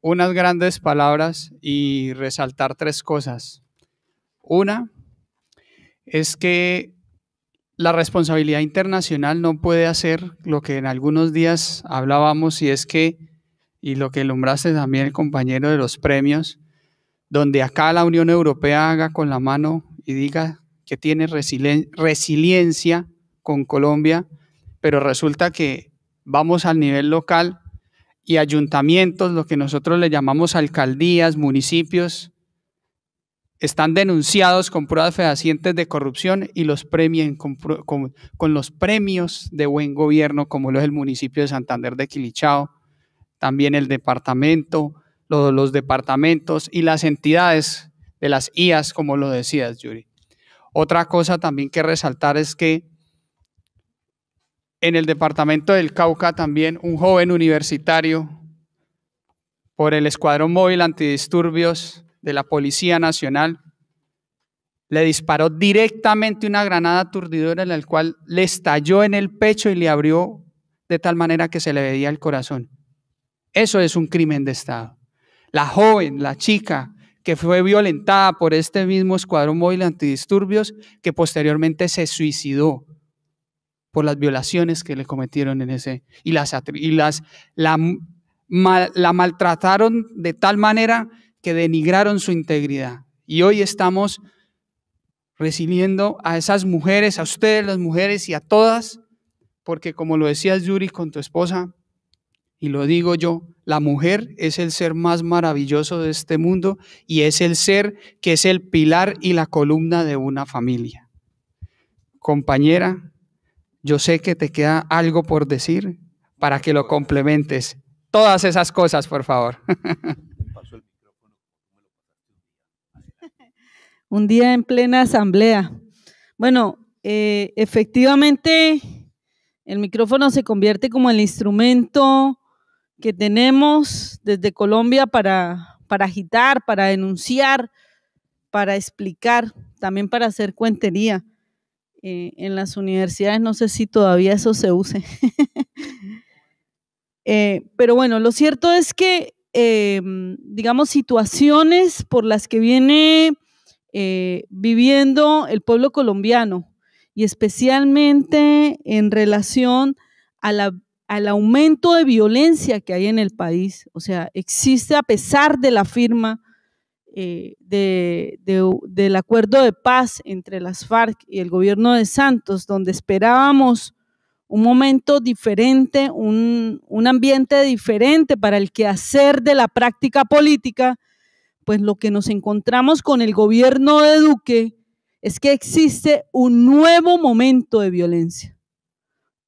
unas grandes palabras y resaltar tres cosas. Una es que la responsabilidad internacional no puede hacer lo que en algunos días hablábamos y es que, y lo que alumbraste también el compañero de los premios, donde acá la Unión Europea haga con la mano y diga que tiene resiliencia con Colombia, pero resulta que vamos al nivel local y ayuntamientos, lo que nosotros le llamamos alcaldías, municipios, están denunciados con pruebas fehacientes de corrupción y los premien con, los premios de buen gobierno, como lo es el municipio de Santander de Quilichao, también el departamento, los, los departamentos y las entidades de las IAS, como lo decías, Yuri. Otra cosa también que resaltar es que en el departamento del Cauca también un joven universitario por el Escuadrón Móvil Antidisturbios de la Policía Nacional. Le disparó directamente una granada aturdidora, en la cual le estalló en el pecho y le abrió de tal manera que se le veía el corazón. Eso es un crimen de Estado. La joven, la chica que fue violentada por este mismo escuadrón móvil antidisturbios, que posteriormente se suicidó por las violaciones que le cometieron en ese y las y las la, la maltrataron de tal manera que denigraron su integridad. Y hoy estamos recibiendo a esas mujeres, a ustedes las mujeres y a todas, porque como lo decías Yuri con tu esposa, y lo digo yo, la mujer es el ser más maravilloso de este mundo y es el ser que es el pilar y la columna de una familia. Compañera, yo sé que te queda algo por decir para que lo complementes. Todas esas cosas, por favor. Un día en plena asamblea. Bueno, eh, efectivamente, el micrófono se convierte como el instrumento que tenemos desde Colombia para, para agitar, para denunciar, para explicar, también para hacer cuentería. Eh, en las universidades, no sé si todavía eso se use. Eh, pero bueno, lo cierto es que, eh, digamos, situaciones por las que viene viviendo el pueblo colombiano y especialmente en relación al aumento de violencia que hay en el país. O sea, existe a pesar de la firma eh, del acuerdo de paz entre las FARC y el gobierno de Santos, donde esperábamos un momento diferente, un, un ambiente diferente para el quehacer de la práctica política, pues lo que nos encontramos con el gobierno de Duque es que existe un nuevo momento de violencia.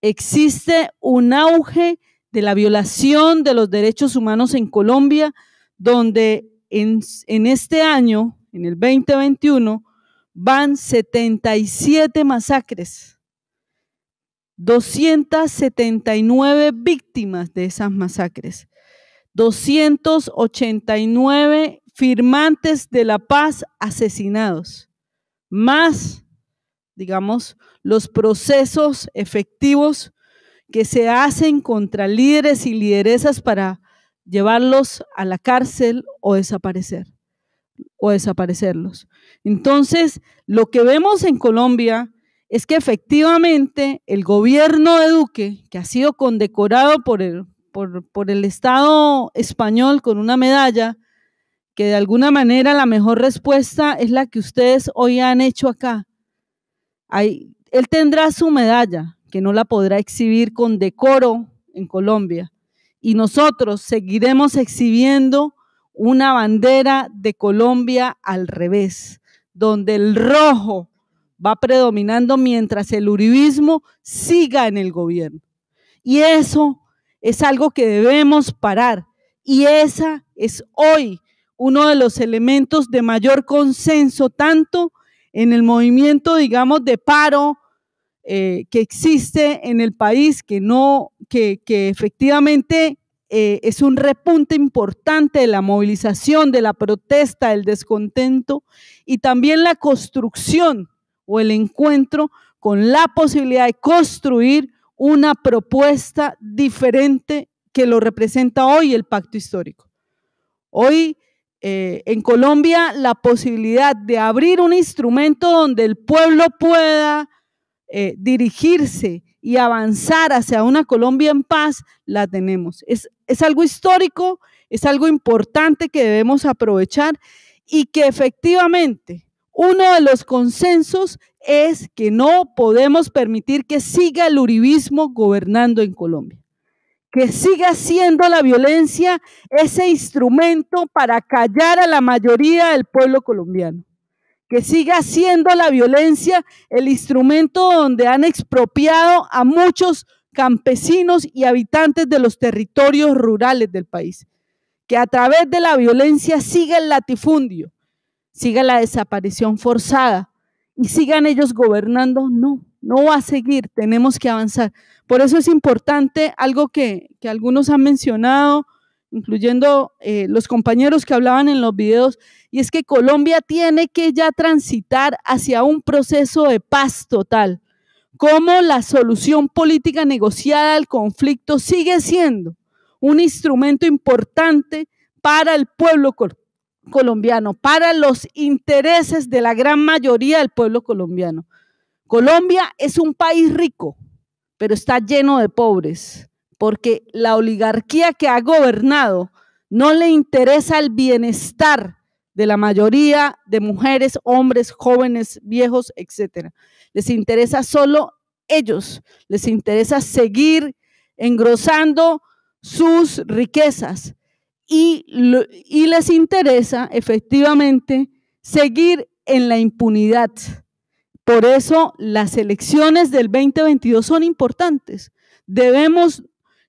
Existe un auge de la violación de los derechos humanos en Colombia, donde en, este año, en el 2021, van 77 masacres, 279 víctimas de esas masacres, 289 firmantes de la paz asesinados, más, digamos, los procesos efectivos que se hacen contra líderes y lideresas para llevarlos a la cárcel o desaparecer o desaparecerlos. Entonces, lo que vemos en Colombia es que efectivamente el gobierno de Duque, que ha sido condecorado por el, por, el Estado español con una medalla, que de alguna manera la mejor respuesta es la que ustedes hoy han hecho acá. él tendrá su medalla, que no la podrá exhibir con decoro en Colombia, y nosotros seguiremos exhibiendo una bandera de Colombia al revés, donde el rojo va predominando mientras el uribismo siga en el gobierno. Y eso es algo que debemos parar. Y esa es hoy uno de los elementos de mayor consenso, tanto en el movimiento, digamos, de paro, eh, que existe en el país, que no, que, efectivamente eh, es un repunte importante de la movilización, de la protesta, del descontento y también la construcción o el encuentro con la posibilidad de construir una propuesta diferente que lo representa hoy el pacto histórico. Hoy eh, en Colombia la posibilidad de abrir un instrumento donde el pueblo pueda eh, dirigirse y avanzar hacia una Colombia en paz, la tenemos. Es, es algo histórico, es algo importante que debemos aprovechar y que efectivamente uno de los consensos es que no podemos permitir que siga el uribismo gobernando en Colombia, que siga siendo la violencia ese instrumento para callar a la mayoría del pueblo colombiano que siga siendo la violencia el instrumento donde han expropiado a muchos campesinos y habitantes de los territorios rurales del país, que a través de la violencia siga el latifundio, siga la desaparición forzada y sigan ellos gobernando. No, no va a seguir, tenemos que avanzar. Por eso es importante algo que, que algunos han mencionado incluyendo eh, los compañeros que hablaban en los videos, y es que Colombia tiene que ya transitar hacia un proceso de paz total, como la solución política negociada al conflicto sigue siendo un instrumento importante para el pueblo colombiano, para los intereses de la gran mayoría del pueblo colombiano. Colombia es un país rico, pero está lleno de pobres porque la oligarquía que ha gobernado no le interesa el bienestar de la mayoría de mujeres, hombres, jóvenes, viejos, etcétera. Les interesa solo ellos, les interesa seguir engrosando sus riquezas y, y les interesa efectivamente seguir en la impunidad. Por eso las elecciones del 2022 son importantes. Debemos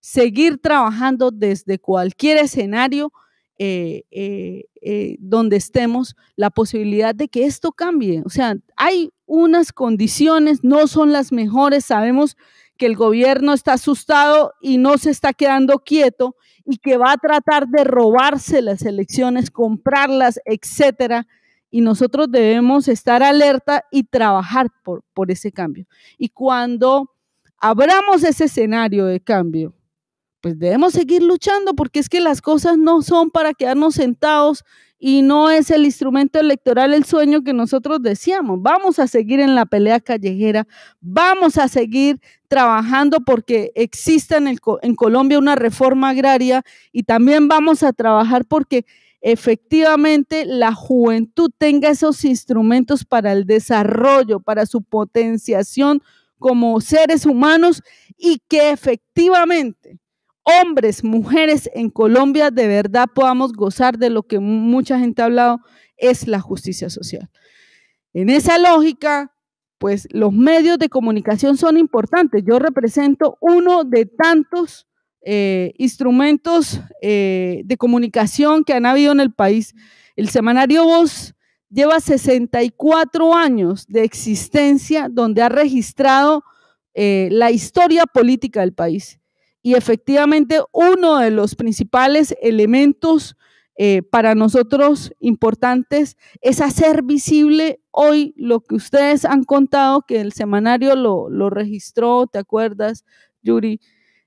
seguir trabajando desde cualquier escenario eh, eh, eh, donde estemos, la posibilidad de que esto cambie. O sea, hay unas condiciones, no son las mejores, sabemos que el gobierno está asustado y no se está quedando quieto y que va a tratar de robarse las elecciones, comprarlas, etcétera. Y nosotros debemos estar alerta y trabajar por, por ese cambio. Y cuando abramos ese escenario de cambio, pues debemos seguir luchando porque es que las cosas no son para quedarnos sentados y no es el instrumento electoral el sueño que nosotros decíamos. Vamos a seguir en la pelea callejera, vamos a seguir trabajando porque exista en, Colombia una reforma agraria y también vamos a trabajar porque efectivamente la juventud tenga esos instrumentos para el desarrollo, para su potenciación como seres humanos y que efectivamente hombres, mujeres en Colombia de verdad podamos gozar de lo que mucha gente ha hablado, es la justicia social. En esa lógica, pues los medios de comunicación son importantes. Yo represento uno de tantos eh, instrumentos eh, de comunicación que han habido en el país. El semanario Voz lleva 64 años de existencia donde ha registrado eh, la historia política del país. Y efectivamente, uno de los principales elementos eh, para nosotros importantes es hacer visible hoy lo que ustedes han contado, que el semanario lo, registró, ¿te acuerdas, Yuri?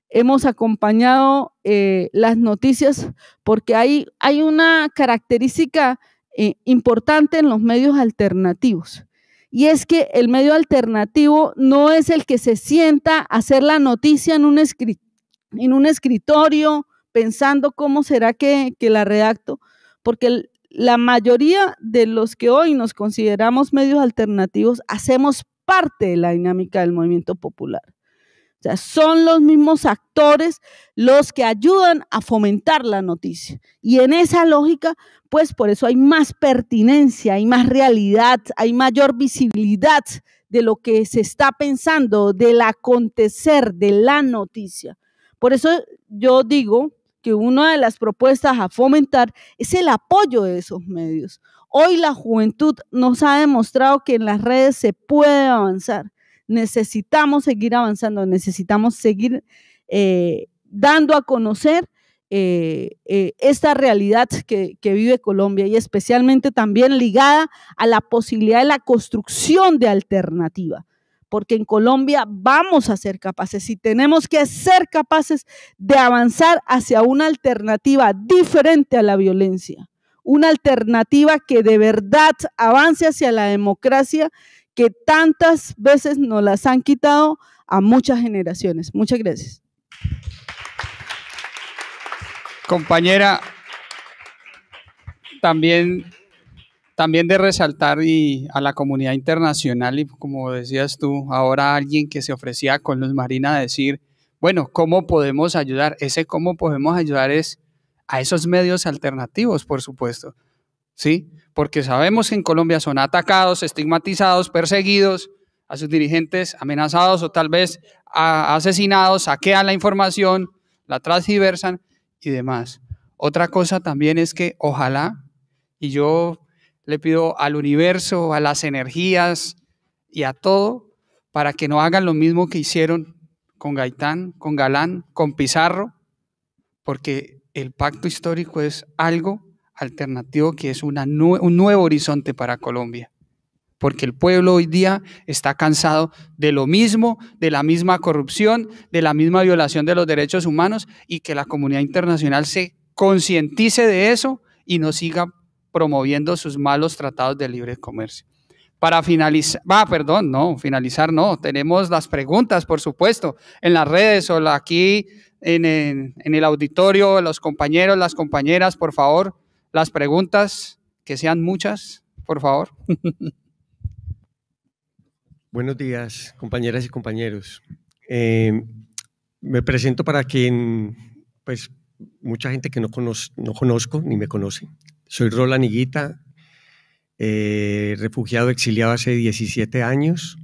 Hemos acompañado eh, las noticias porque hay, hay una característica eh, importante en los medios alternativos. Y es que el medio alternativo no es el que se sienta a hacer la noticia en un escritorio en un escritorio pensando cómo será que, la redacto, porque la mayoría de los que hoy nos consideramos medios alternativos hacemos parte de la dinámica del movimiento popular. O sea, son los mismos actores los que ayudan a fomentar la noticia. Y en esa lógica, pues por eso hay más pertinencia, hay más realidad, hay mayor visibilidad de lo que se está pensando, del acontecer, de la noticia. Por eso yo digo que una de las propuestas a fomentar es el apoyo de esos medios. Hoy la juventud nos ha demostrado que en las redes se puede avanzar. Necesitamos seguir avanzando, necesitamos seguir eh, dando a conocer eh, eh, esta realidad que, que, vive Colombia y especialmente también ligada a la posibilidad de la construcción de alternativas porque en Colombia vamos a ser capaces y tenemos que ser capaces de avanzar hacia una alternativa diferente a la violencia, una alternativa que de verdad avance hacia la democracia que tantas veces nos las han quitado a muchas generaciones. Muchas gracias. Compañera, también también de resaltar a la comunidad internacional y como decías tú, ahora alguien que se ofrecía con Luz Marina a decir, bueno, ¿cómo podemos ayudar? Ese cómo podemos ayudar es a esos medios alternativos, por supuesto, ¿sí? Porque sabemos que en Colombia son atacados, estigmatizados, perseguidos, a sus dirigentes amenazados o tal vez asesinados, saquean la información, la transversan y demás. Otra cosa también es que ojalá, y yo le pido al universo, a las energías y a todo para que no hagan lo mismo que hicieron con Gaitán, con Galán, con Pizarro, porque el pacto histórico es algo alternativo que es un nuevo horizonte para Colombia, porque el pueblo hoy día está cansado de lo mismo, de la misma corrupción, de la misma violación de los derechos humanos y que la comunidad internacional se concientice de eso y no siga promoviendo sus malos tratados de libre comercio. Para finalizar, va, perdón, no, finalizar no, tenemos las preguntas, por supuesto, en las redes o aquí en, el auditorio, los compañeros, las compañeras, por favor, las preguntas, que sean muchas, por favor. Buenos días, compañeras y compañeros. Eh, me presento para quien, pues, mucha gente que no conozco ni me conoce. Soy Roland Higuita, eh, refugiado exiliado hace 17 años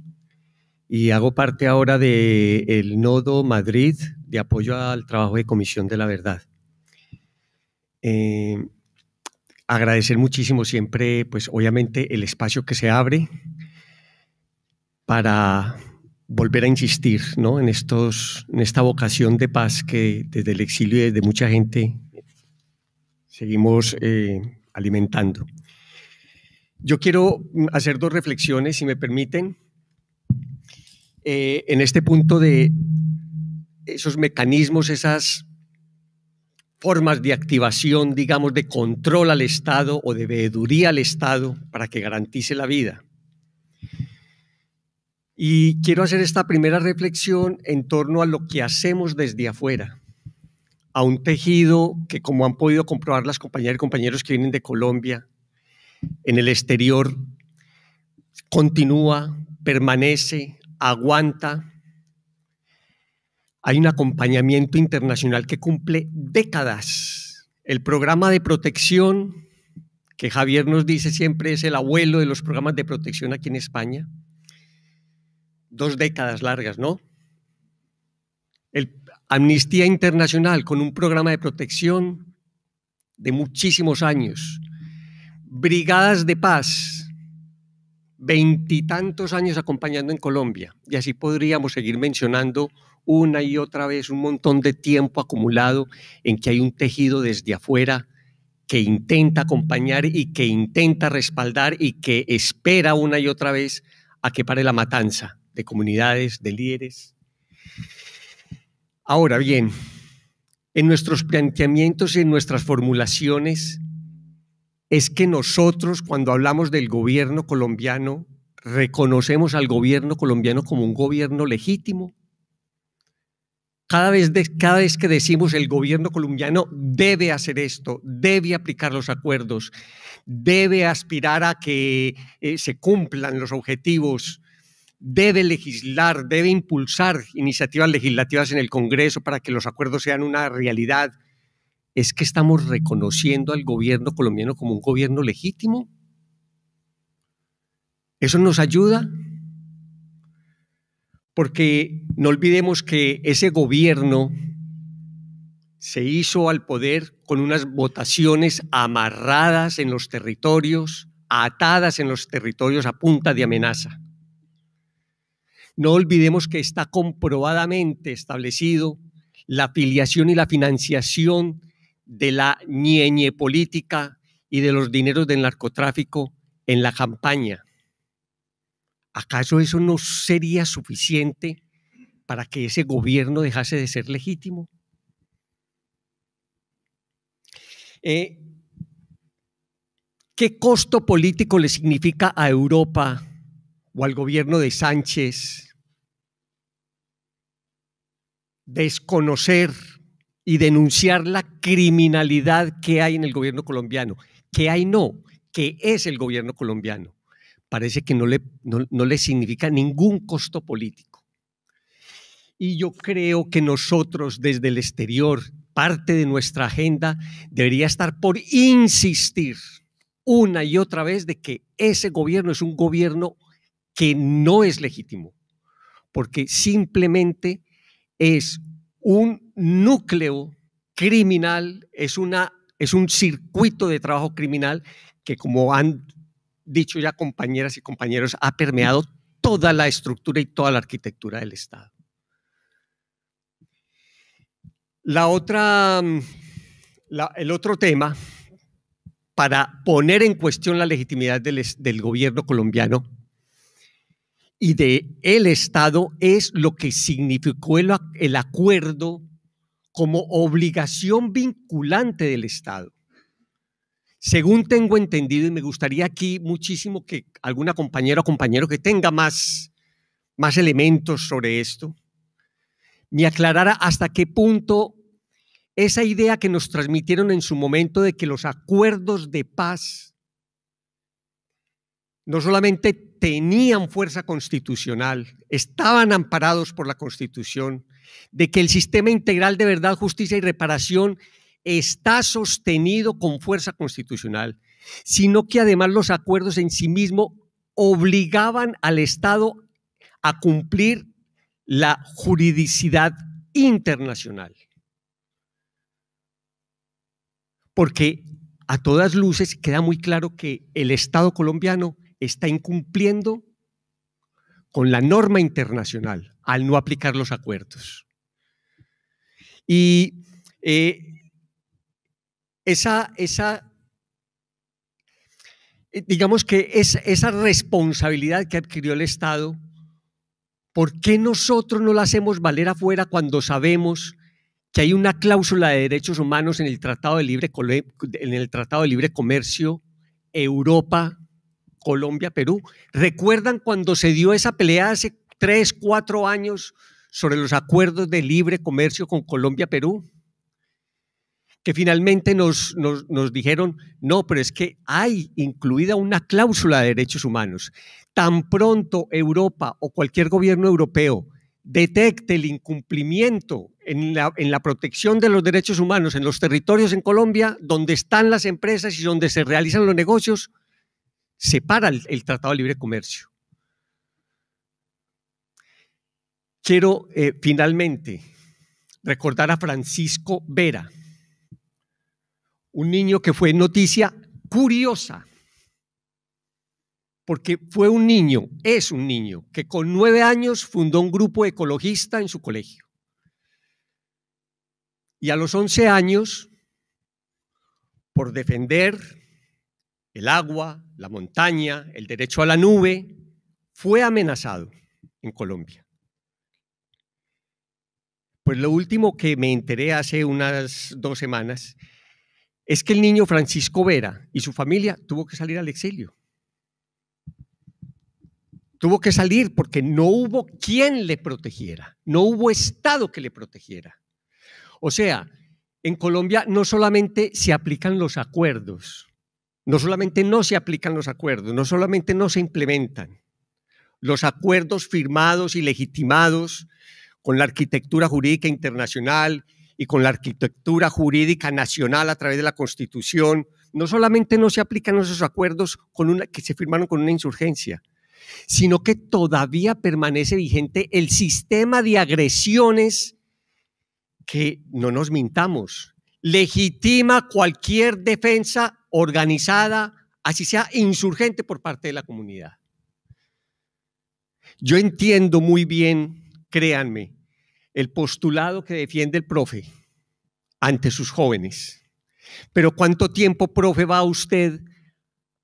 y hago parte ahora del el Nodo Madrid de apoyo al trabajo de Comisión de la Verdad. Eh, agradecer muchísimo siempre, pues obviamente, el espacio que se abre para volver a insistir ¿no? en, estos, en esta vocación de paz que desde el exilio y desde mucha gente seguimos eh, alimentando. Yo quiero mm, hacer dos reflexiones, si me permiten, eh, en este punto de esos mecanismos, esas formas de activación, digamos, de control al Estado o de veeduría al Estado para que garantice la vida. Y quiero hacer esta primera reflexión en torno a lo que hacemos desde afuera a un tejido que, como han podido comprobar las compañeras y compañeros que vienen de Colombia, en el exterior, continúa, permanece, aguanta. Hay un acompañamiento internacional que cumple décadas. El programa de protección, que Javier nos dice siempre es el abuelo de los programas de protección aquí en España, dos décadas largas, ¿no? El Amnistía Internacional con un programa de protección de muchísimos años. Brigadas de paz, veintitantos años acompañando en Colombia. Y así podríamos seguir mencionando una y otra vez un montón de tiempo acumulado en que hay un tejido desde afuera que intenta acompañar y que intenta respaldar y que espera una y otra vez a que pare la matanza de comunidades, de líderes, Ahora bien, en nuestros planteamientos, y en nuestras formulaciones, es que nosotros cuando hablamos del gobierno colombiano, reconocemos al gobierno colombiano como un gobierno legítimo. Cada vez, de, cada que decimos el gobierno colombiano debe hacer esto, debe aplicar los acuerdos, debe aspirar a que eh, se cumplan los objetivos debe legislar, debe impulsar iniciativas legislativas en el Congreso para que los acuerdos sean una realidad, es que estamos reconociendo al gobierno colombiano como un gobierno legítimo. ¿Eso nos ayuda? Porque no olvidemos que ese gobierno se hizo al poder con unas votaciones amarradas en los territorios, atadas en los territorios a punta de amenaza. No olvidemos que está comprobadamente establecido la afiliación y la financiación de la ñeñe política y de los dineros del narcotráfico en la campaña. ¿Acaso eso no sería suficiente para que ese gobierno dejase de ser legítimo? Eh, ¿Qué costo político le significa a Europa o al gobierno de Sánchez desconocer y denunciar la criminalidad que hay en el gobierno colombiano. Que hay no, que es el gobierno colombiano. Parece que no le, no, le significa ningún costo político. Y yo creo que nosotros desde el exterior, parte de nuestra agenda debería estar por insistir una y otra vez de que ese gobierno es un gobierno que no es legítimo, porque simplemente es un núcleo criminal, es, una, es un circuito de trabajo criminal que, como han dicho ya compañeras y compañeros, ha permeado toda la estructura y toda la arquitectura del Estado. La otra, el otro tema para poner en cuestión la legitimidad del gobierno colombiano y de el Estado es lo que significó el, acuerdo como obligación vinculante del Estado. Según tengo entendido, y me gustaría aquí muchísimo que alguna compañera o compañero que tenga más, más elementos sobre esto, me aclarara hasta qué punto esa idea que nos transmitieron en su momento de que los acuerdos de paz no solamente tenían fuerza constitucional, estaban amparados por la Constitución, de que el sistema integral de verdad, justicia y reparación está sostenido con fuerza constitucional, sino que además los acuerdos en sí mismo obligaban al Estado a cumplir la juridicidad internacional. Porque a todas luces queda muy claro que el Estado colombiano está incumpliendo con la norma internacional al no aplicar los acuerdos. Y eh, esa, esa, eh, digamos que es, esa responsabilidad que adquirió el Estado, ¿por qué nosotros no la hacemos valer afuera cuando sabemos que hay una cláusula de derechos humanos en el Tratado de Libre, en el Tratado de Libre Comercio Europa Colombia-Perú. ¿Recuerdan cuando se dio esa pelea hace tres, cuatro años sobre los acuerdos de libre comercio con Colombia-Perú? que finalmente nos, dijeron, no, pero es que hay incluida una cláusula de derechos humanos. Tan pronto Europa o cualquier gobierno europeo detecte el incumplimiento en la, en la protección de los derechos humanos en los territorios en Colombia, donde están las empresas y donde se realizan los negocios, separa el, Tratado de Libre Comercio. Quiero eh, finalmente recordar a Francisco Vera, un niño que fue noticia curiosa, porque fue un niño, es un niño, que con nueve años fundó un grupo ecologista en su colegio. Y a los once años, por defender el agua, la montaña, el derecho a la nube, fue amenazado en Colombia. Pues lo último que me enteré hace unas dos semanas es que el niño Francisco Vera y su familia tuvo que salir al exilio. Tuvo que salir porque no hubo quien le protegiera, no hubo Estado que le protegiera. O sea, en Colombia no solamente se aplican los acuerdos, no solamente no se aplican los acuerdos, no solamente no se implementan, los acuerdos firmados y legitimados con la arquitectura jurídica internacional y con la arquitectura jurídica nacional a través de la Constitución, no solamente no se aplican esos acuerdos con una, que se firmaron con una insurgencia, sino que todavía permanece vigente el sistema de agresiones que, no nos mintamos, legitima cualquier defensa organizada, así sea insurgente por parte de la comunidad. Yo entiendo muy bien, créanme, el postulado que defiende el profe ante sus jóvenes. Pero ¿cuánto tiempo, profe, va usted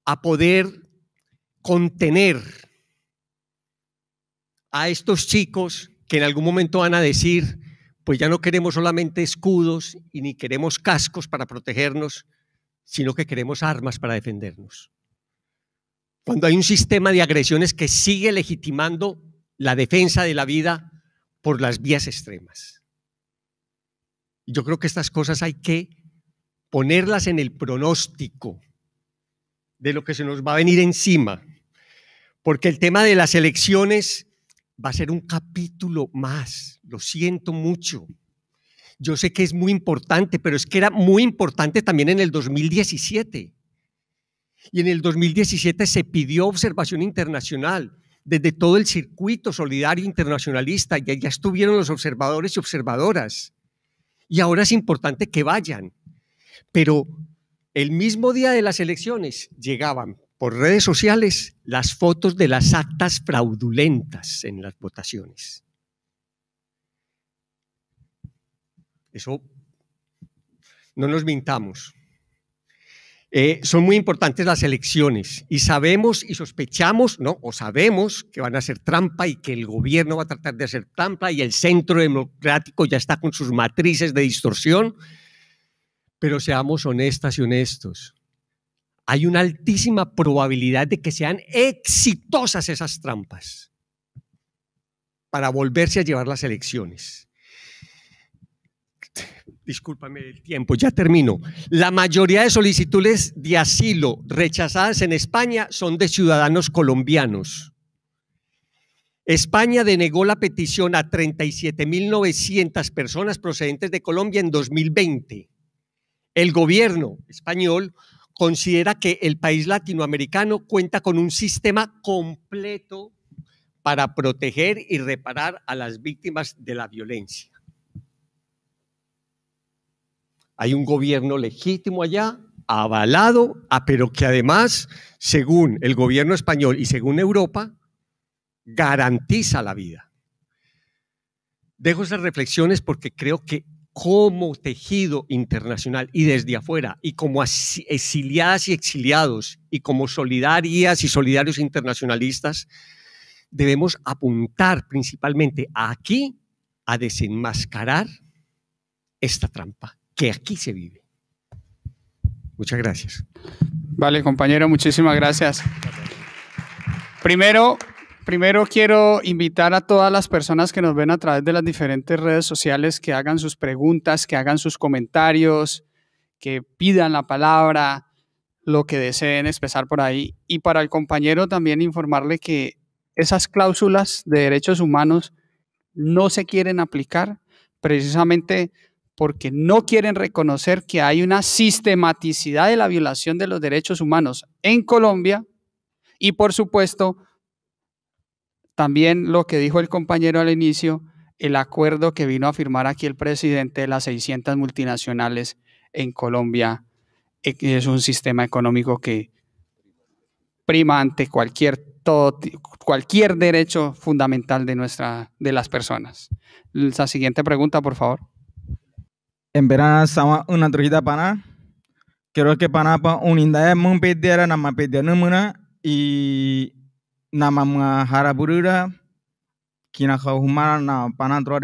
a poder contener a estos chicos que en algún momento van a decir, pues ya no queremos solamente escudos y ni queremos cascos para protegernos, sino que queremos armas para defendernos. Cuando hay un sistema de agresiones que sigue legitimando la defensa de la vida por las vías extremas. Yo creo que estas cosas hay que ponerlas en el pronóstico de lo que se nos va a venir encima, porque el tema de las elecciones va a ser un capítulo más, lo siento mucho, yo sé que es muy importante, pero es que era muy importante también en el 2017. Y en el 2017 se pidió observación internacional desde todo el circuito solidario internacionalista y allá estuvieron los observadores y observadoras. Y ahora es importante que vayan. Pero el mismo día de las elecciones llegaban por redes sociales las fotos de las actas fraudulentas en las votaciones. Eso no nos mintamos. Eh, son muy importantes las elecciones y sabemos y sospechamos, ¿no? O sabemos que van a ser trampa y que el gobierno va a tratar de hacer trampa y el centro democrático ya está con sus matrices de distorsión. Pero seamos honestas y honestos. Hay una altísima probabilidad de que sean exitosas esas trampas para volverse a llevar las elecciones discúlpame el tiempo, ya termino. La mayoría de solicitudes de asilo rechazadas en España son de ciudadanos colombianos. España denegó la petición a 37.900 personas procedentes de Colombia en 2020. El gobierno español considera que el país latinoamericano cuenta con un sistema completo para proteger y reparar a las víctimas de la violencia. Hay un gobierno legítimo allá, avalado, ah, pero que además, según el gobierno español y según Europa, garantiza la vida. Dejo esas reflexiones porque creo que como tejido internacional y desde afuera, y como exiliadas y exiliados, y como solidarias y solidarios internacionalistas, debemos apuntar principalmente aquí a desenmascarar esta trampa que aquí se vive. Muchas gracias. Vale, compañero, muchísimas gracias. Primero, primero quiero invitar a todas las personas que nos ven a través de las diferentes redes sociales que hagan sus preguntas, que hagan sus comentarios, que pidan la palabra, lo que deseen expresar por ahí. Y para el compañero también informarle que esas cláusulas de derechos humanos no se quieren aplicar precisamente porque no quieren reconocer que hay una sistematicidad de la violación de los derechos humanos en Colombia y por supuesto también lo que dijo el compañero al inicio, el acuerdo que vino a firmar aquí el presidente de las 600 multinacionales en Colombia, eh, que es un sistema económico que prima ante cualquier cualquier derecho fundamental de, nuestra, de las personas. La siguiente pregunta, por favor en verano sama una trujita pana. Creo que pana pa un indaya, muy pedida, nada y nada más haraburura, ha humana na pana troa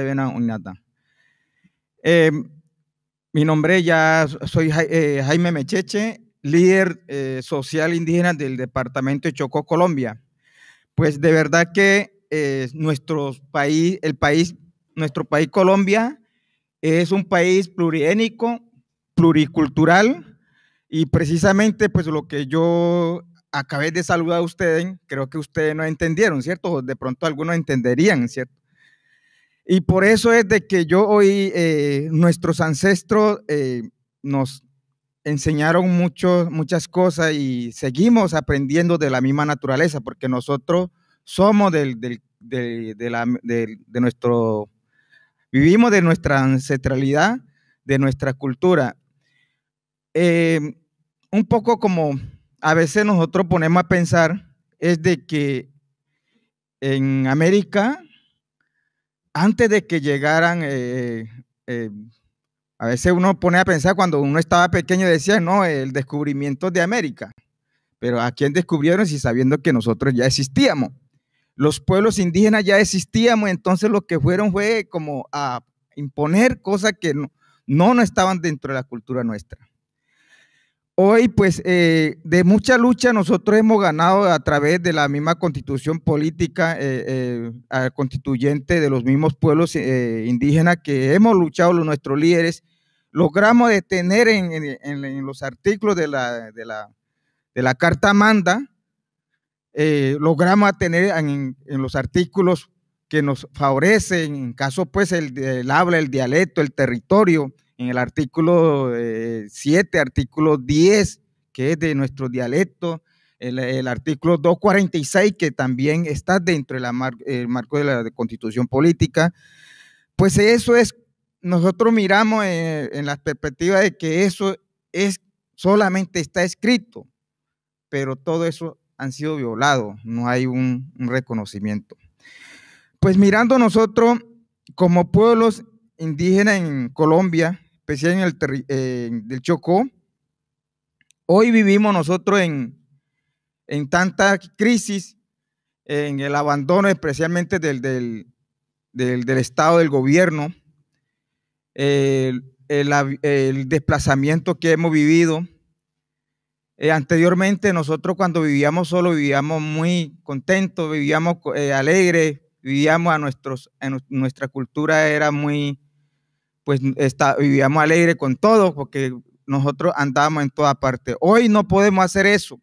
mi nombre ya soy eh, Jaime Mecheche, líder eh, social indígena del departamento de Chocó, Colombia. Pues de verdad que eh, nuestro país, el país, nuestro país Colombia, es un país pluriénico pluricultural y precisamente pues lo que yo acabé de saludar a ustedes, creo que ustedes no entendieron, ¿cierto? De pronto algunos entenderían, ¿cierto? Y por eso es de que yo hoy, eh, nuestros ancestros eh, nos enseñaron muchas cosas y seguimos aprendiendo de la misma naturaleza, porque nosotros somos de nuestro Vivimos de nuestra ancestralidad, de nuestra cultura. Em, un poco como a veces nosotros ponemos a pensar es de que en América, antes de que llegaran, eh, em, a veces uno pone a pensar cuando uno estaba pequeño decía, no, el descubrimiento de América. Pero ¿a quién descubrieron si sabiendo que nosotros ya existíamos? los pueblos indígenas ya existíamos, entonces lo que fueron fue como a imponer cosas que no, no, estaban dentro de la cultura nuestra. Hoy, pues, eh, de mucha lucha nosotros hemos ganado a través de la misma constitución política eh, eh, constituyente de los mismos pueblos indígenas que hemos luchado los, nuestros líderes. Logramos detener en, los artículos de la, de la Carta Manda eh, logramos tener en, los artículos que nos favorecen, en caso pues el, habla, el dialecto, el territorio, en el artículo 7, eh, artículo 10, que es de nuestro dialecto, el, artículo 246, que también está dentro del marco de la constitución política, pues eso es, nosotros miramos en, eh, en la perspectiva de que eso es solamente está escrito, pero todo eso han sido violados, no hay un, reconocimiento. Pues mirando nosotros como pueblos indígenas en Colombia, especialmente en el del Chocó, hoy vivimos nosotros en, en tanta crisis, en el abandono especialmente del, del, Estado, del gobierno, el desplazamiento que hemos vivido, eh, anteriormente nosotros cuando vivíamos solo vivíamos muy contentos, vivíamos eh, alegres, vivíamos a nuestros, nuestra cultura era muy, pues vivíamos alegres con todo porque nosotros andábamos en toda parte. Hoy no podemos hacer eso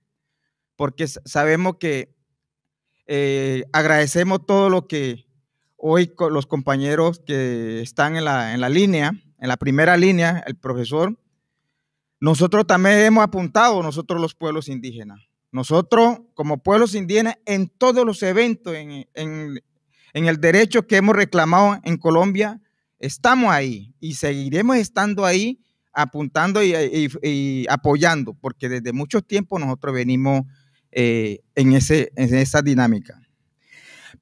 porque sabemos que eh, agradecemos todo lo que hoy los compañeros que están en la línea, en la primera línea, el profesor, nosotros también hemos apuntado, nosotros los pueblos indígenas. Nosotros, como pueblos indígenas, en todos los eventos, en, el derecho que hemos reclamado en Colombia, estamos ahí y seguiremos estando ahí apuntando y, apoyando, porque desde mucho tiempo nosotros venimos eh, en, esa dinámica.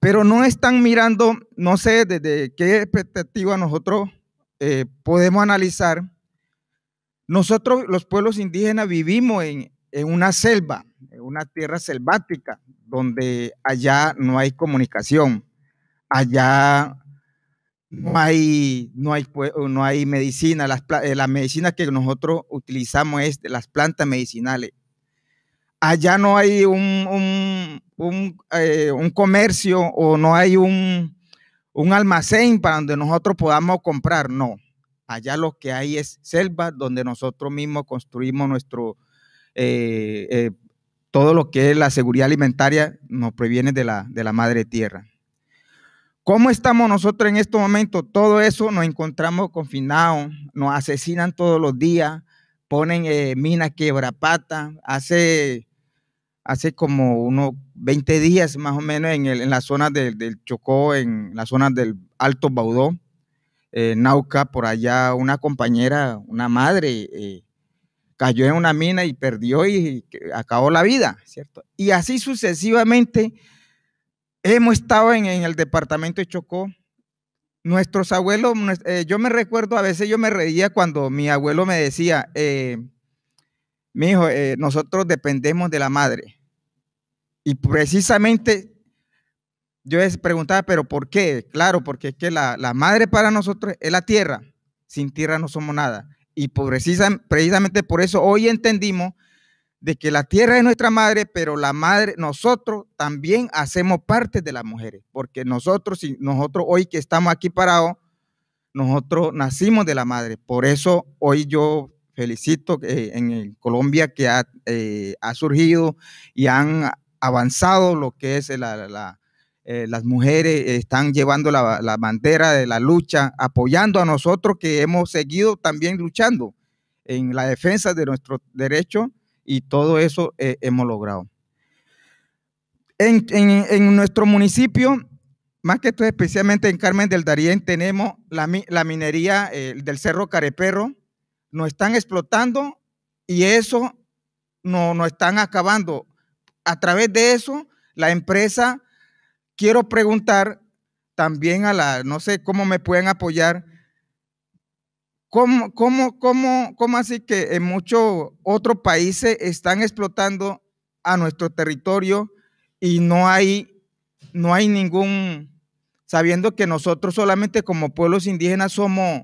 Pero no están mirando, no sé desde qué perspectiva nosotros eh, podemos analizar nosotros, los pueblos indígenas, vivimos en, una selva, en una tierra selvática, donde allá no hay comunicación, allá no hay, no hay, medicina, eh, la medicina que nosotros utilizamos es de las plantas medicinales. Allá no hay un, un eh, comercio o no hay un, almacén para donde nosotros podamos comprar, no. Allá lo que hay es selva donde nosotros mismos construimos nuestro, eh, eh, todo lo que es la seguridad alimentaria nos proviene de la, de la madre tierra. ¿Cómo estamos nosotros en este momento? Todo eso nos encontramos confinados, nos asesinan todos los días, ponen eh, minas quebrapata. Hace, hace como unos 20 días más o menos en, la zona del, del Chocó, en la zona del Alto Baudó, eh, Nauca, por allá una compañera, una madre, eh, cayó en una mina y perdió y, acabó la vida, ¿cierto? Y así sucesivamente hemos estado en, el departamento de Chocó. Nuestros abuelos, eh, yo me recuerdo, a veces yo me reía cuando mi abuelo me decía, mi hijo, nosotros dependemos de la madre. Y precisamente yo les preguntaba, pero ¿por qué? Claro, porque es que la, madre para nosotros es la tierra. Sin tierra no somos nada. Y precisamente por eso hoy entendimos de que la tierra es nuestra madre, pero la madre, nosotros también hacemos parte de las mujeres, porque nosotros, si nosotros hoy que estamos aquí parados, nosotros nacimos de la madre. Por eso hoy yo felicito eh, en Colombia que eh, ha, surgido y han avanzado lo que es la eh, las mujeres están llevando la, bandera de la lucha, apoyando a nosotros que hemos seguido también luchando en la defensa de nuestros derechos y todo eso eh, hemos logrado. En, nuestro municipio, más que todo especialmente en Carmen del Darién, tenemos la, minería eh, del Cerro Careperro, nos están explotando y eso nos no están acabando. A través de eso, la empresa quiero preguntar también a la, no sé cómo me pueden apoyar. ¿Cómo, cómo, cómo, cómo así que en muchos otros países están explotando a nuestro territorio y no hay, no hay ningún, sabiendo que nosotros solamente como pueblos indígenas somos,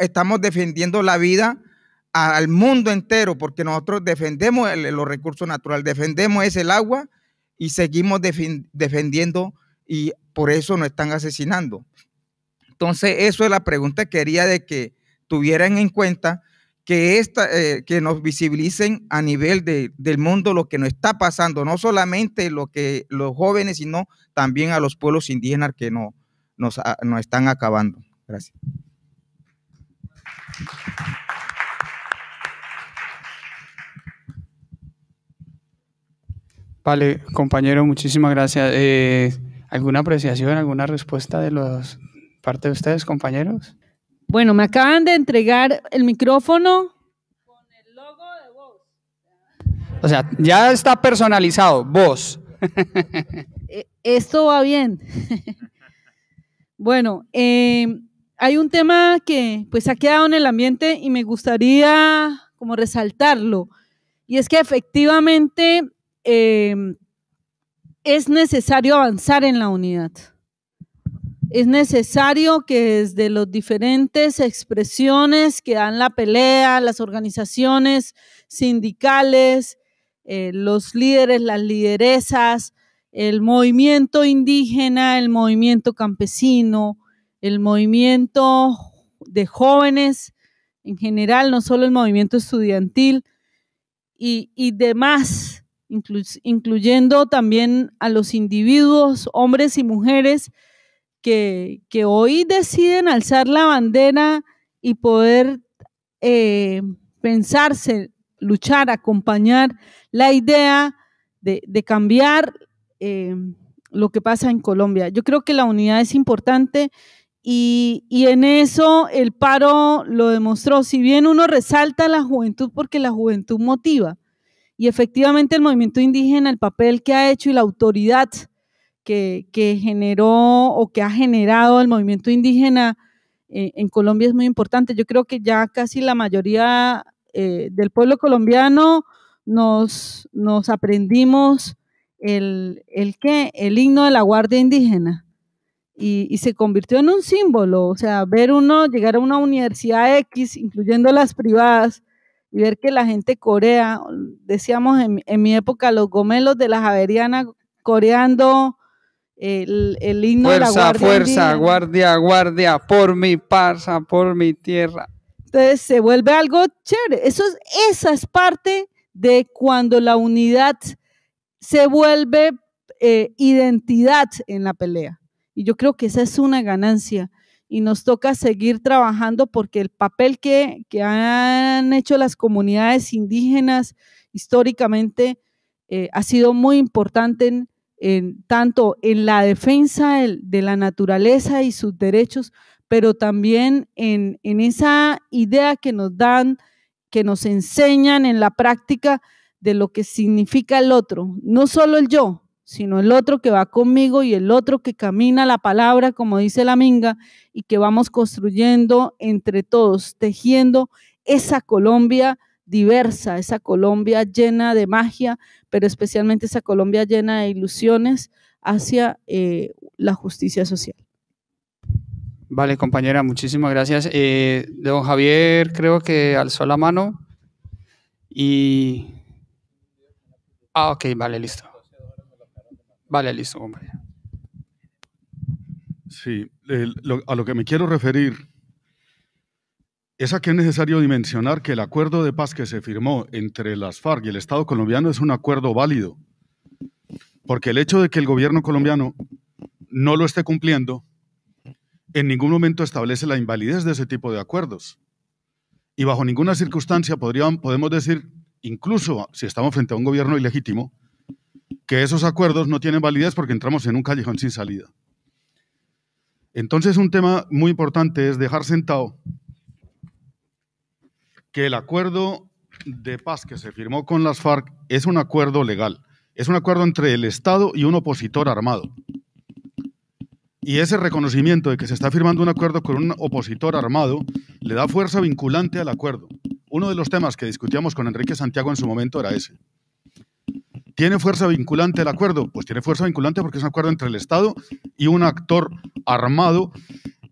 estamos defendiendo la vida al mundo entero, porque nosotros defendemos los recursos naturales, defendemos el agua, y seguimos defendiendo y por eso nos están asesinando. Entonces, eso es la pregunta que quería de que tuvieran en cuenta que, esta, eh, que nos visibilicen a nivel del mundo lo que nos está pasando, no solamente lo que los jóvenes, sino también a los pueblos indígenas que nos están acabando. Gracias. Vale, compañero, muchísimas gracias. Eh, ¿Alguna apreciación, alguna respuesta de los parte de ustedes, compañeros? Bueno, me acaban de entregar el micrófono con el logo de voz. O sea, ya está personalizado, voz. Eh, esto va bien. Bueno, eh, hay un tema que pues ha quedado en el ambiente y me gustaría como resaltarlo. Y es que efectivamente Em, es necesario avanzar en la unidad. Es necesario que desde las diferentes expresiones que dan la pelea, las organizaciones sindicales, eh, los líderes, las lideresas, el movimiento indígena, el movimiento campesino, el movimiento de jóvenes en general, no solo el movimiento estudiantil y demás incluyendo también a los individuos, hombres y mujeres, que, hoy deciden alzar la bandera y poder eh, pensarse, luchar, acompañar la idea de, cambiar eh, lo que pasa en Colombia. Yo creo que la unidad es importante y, y, en eso el paro lo demostró. Si bien uno resalta la juventud porque la juventud motiva, y efectivamente el movimiento indígena, el papel que ha hecho y la autoridad que, generó o que ha generado el movimiento indígena eh, en Colombia es muy importante. Yo creo que ya casi la mayoría eh, del pueblo colombiano nos, aprendimos el, el, ¿qué? el himno de la Guardia Indígena. Y, y, se convirtió en un símbolo. O sea, ver uno, llegar a una universidad X, incluyendo las privadas, ver que la gente corea, decíamos en, mi época, los gomelos de las averianas coreando el, el himno de la Guardia Fuerza, fuerza, guardia, guardia, por mi parza, por mi tierra. Entonces se vuelve algo chévere. Eso es, esa es parte de cuando la unidad se vuelve eh, identidad en la pelea. Y yo creo que esa es una ganancia y nos toca seguir trabajando porque el papel que, han hecho las comunidades indígenas históricamente eh, ha sido muy importante en, tanto en la defensa de, la naturaleza y sus derechos, pero también en, esa idea que nos dan, que nos enseñan en la práctica de lo que significa el otro, no solo el yo, sino el otro que va conmigo y el otro que camina la palabra, como dice la minga, y que vamos construyendo entre todos, tejiendo esa Colombia diversa, esa Colombia llena de magia, pero especialmente esa Colombia llena de ilusiones hacia eh, la justicia social. Vale, compañera, muchísimas gracias. Eh, don Javier creo que alzó la mano y... Ah, ok, vale, listo. Vale, listo, hombre. Sí, a lo que me quiero referir es a que es necesario dimensionar que el acuerdo de paz que se firmó entre las FARC y el Estado colombiano es un acuerdo válido, porque el hecho de que el gobierno colombiano no lo esté cumpliendo en ningún momento establece la invalidez de ese tipo de acuerdos. Y bajo ninguna circunstancia podrían, podemos decir, incluso si estamos frente a un gobierno ilegítimo, que esos acuerdos no tienen validez porque entramos en un callejón sin salida. Entonces, un tema muy importante es dejar sentado que el acuerdo de paz que se firmó con las FARC es un acuerdo legal. Es un acuerdo entre el Estado y un opositor armado. Y ese reconocimiento de que se está firmando un acuerdo con un opositor armado le da fuerza vinculante al acuerdo. Uno de los temas que discutíamos con Enrique Santiago en su momento era ese. ¿Tiene fuerza vinculante el acuerdo? Pues tiene fuerza vinculante porque es un acuerdo entre el Estado y un actor armado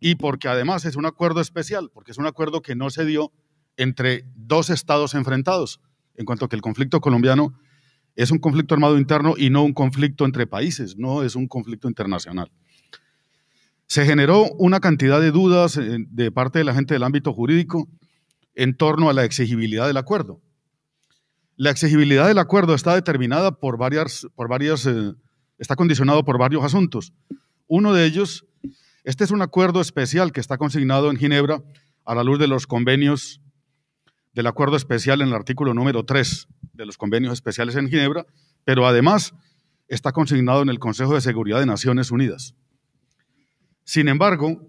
y porque además es un acuerdo especial, porque es un acuerdo que no se dio entre dos estados enfrentados, en cuanto a que el conflicto colombiano es un conflicto armado interno y no un conflicto entre países, no es un conflicto internacional. Se generó una cantidad de dudas eh, de parte de la gente del ámbito jurídico en torno a la exigibilidad del acuerdo. La exigibilidad del acuerdo está determinada por varias, por eh, está condicionado por varios asuntos. Uno de ellos, este es un acuerdo especial que está consignado en Ginebra a la luz de los convenios del acuerdo especial en el artículo número 3 de los convenios especiales en Ginebra, pero además está consignado en el Consejo de Seguridad de Naciones Unidas. Sin embargo,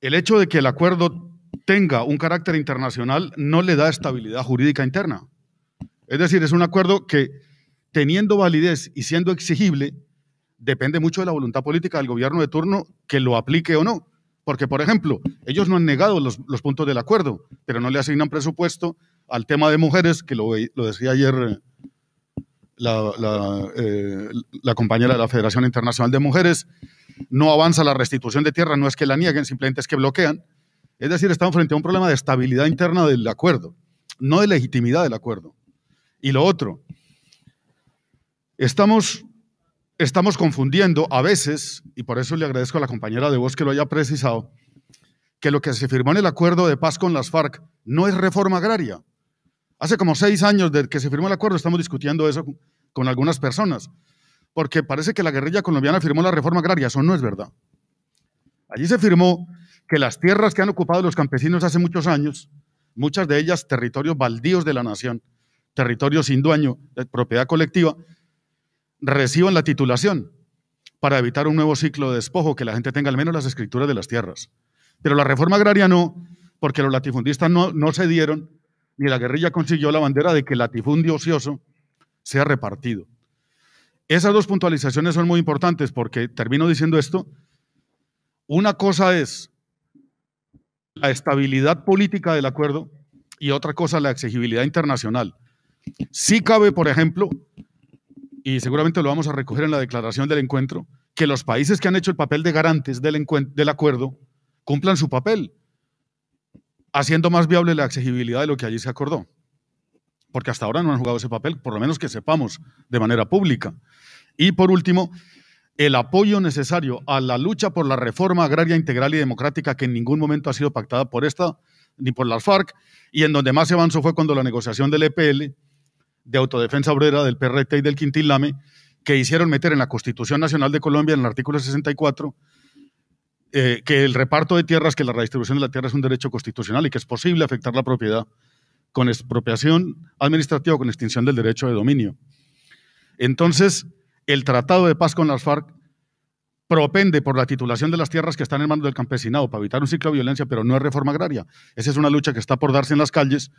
el hecho de que el acuerdo tenga un carácter internacional no le da estabilidad jurídica interna. Es decir, es un acuerdo que teniendo validez y siendo exigible, depende mucho de la voluntad política del gobierno de turno que lo aplique o no. Porque, por ejemplo, ellos no han negado los, puntos del acuerdo, pero no le asignan presupuesto al tema de mujeres, que lo, decía ayer eh, la, eh, la, compañera de la Federación Internacional de Mujeres, no avanza la restitución de tierra, no es que la nieguen, simplemente es que bloquean. Es decir, estamos frente a un problema de estabilidad interna del acuerdo, no de legitimidad del acuerdo. Y lo otro, estamos, estamos confundiendo a veces, y por eso le agradezco a la compañera de voz que lo haya precisado, que lo que se firmó en el acuerdo de paz con las FARC no es reforma agraria. Hace como seis años desde que se firmó el acuerdo estamos discutiendo eso con algunas personas, porque parece que la guerrilla colombiana firmó la reforma agraria, eso no es verdad. Allí se firmó que las tierras que han ocupado los campesinos hace muchos años, muchas de ellas territorios baldíos de la nación, territorio sin dueño, propiedad colectiva, reciban la titulación para evitar un nuevo ciclo de despojo, que la gente tenga al menos las escrituras de las tierras. Pero la reforma agraria no, porque los latifundistas no, no se dieron, ni la guerrilla consiguió la bandera de que el latifundio ocioso sea repartido. Esas dos puntualizaciones son muy importantes porque termino diciendo esto. Una cosa es la estabilidad política del acuerdo y otra cosa la exigibilidad internacional. Sí cabe, por ejemplo, y seguramente lo vamos a recoger en la declaración del encuentro, que los países que han hecho el papel de garantes del, del acuerdo cumplan su papel, haciendo más viable la accesibilidad de lo que allí se acordó. Porque hasta ahora no han jugado ese papel, por lo menos que sepamos de manera pública. Y por último, el apoyo necesario a la lucha por la reforma agraria integral y democrática que en ningún momento ha sido pactada por esta ni por las FARC, y en donde más se avanzó fue cuando la negociación del EPL de autodefensa obrera del PRT y del Quintilame, que hicieron meter en la Constitución Nacional de Colombia, en el artículo 64, eh, que el reparto de tierras, que la redistribución de la tierra es un derecho constitucional y que es posible afectar la propiedad con expropiación administrativa o con extinción del derecho de dominio. Entonces, el Tratado de Paz con las FARC propende por la titulación de las tierras que están en manos del campesinado para evitar un ciclo de violencia, pero no es reforma agraria. Esa es una lucha que está por darse en las calles,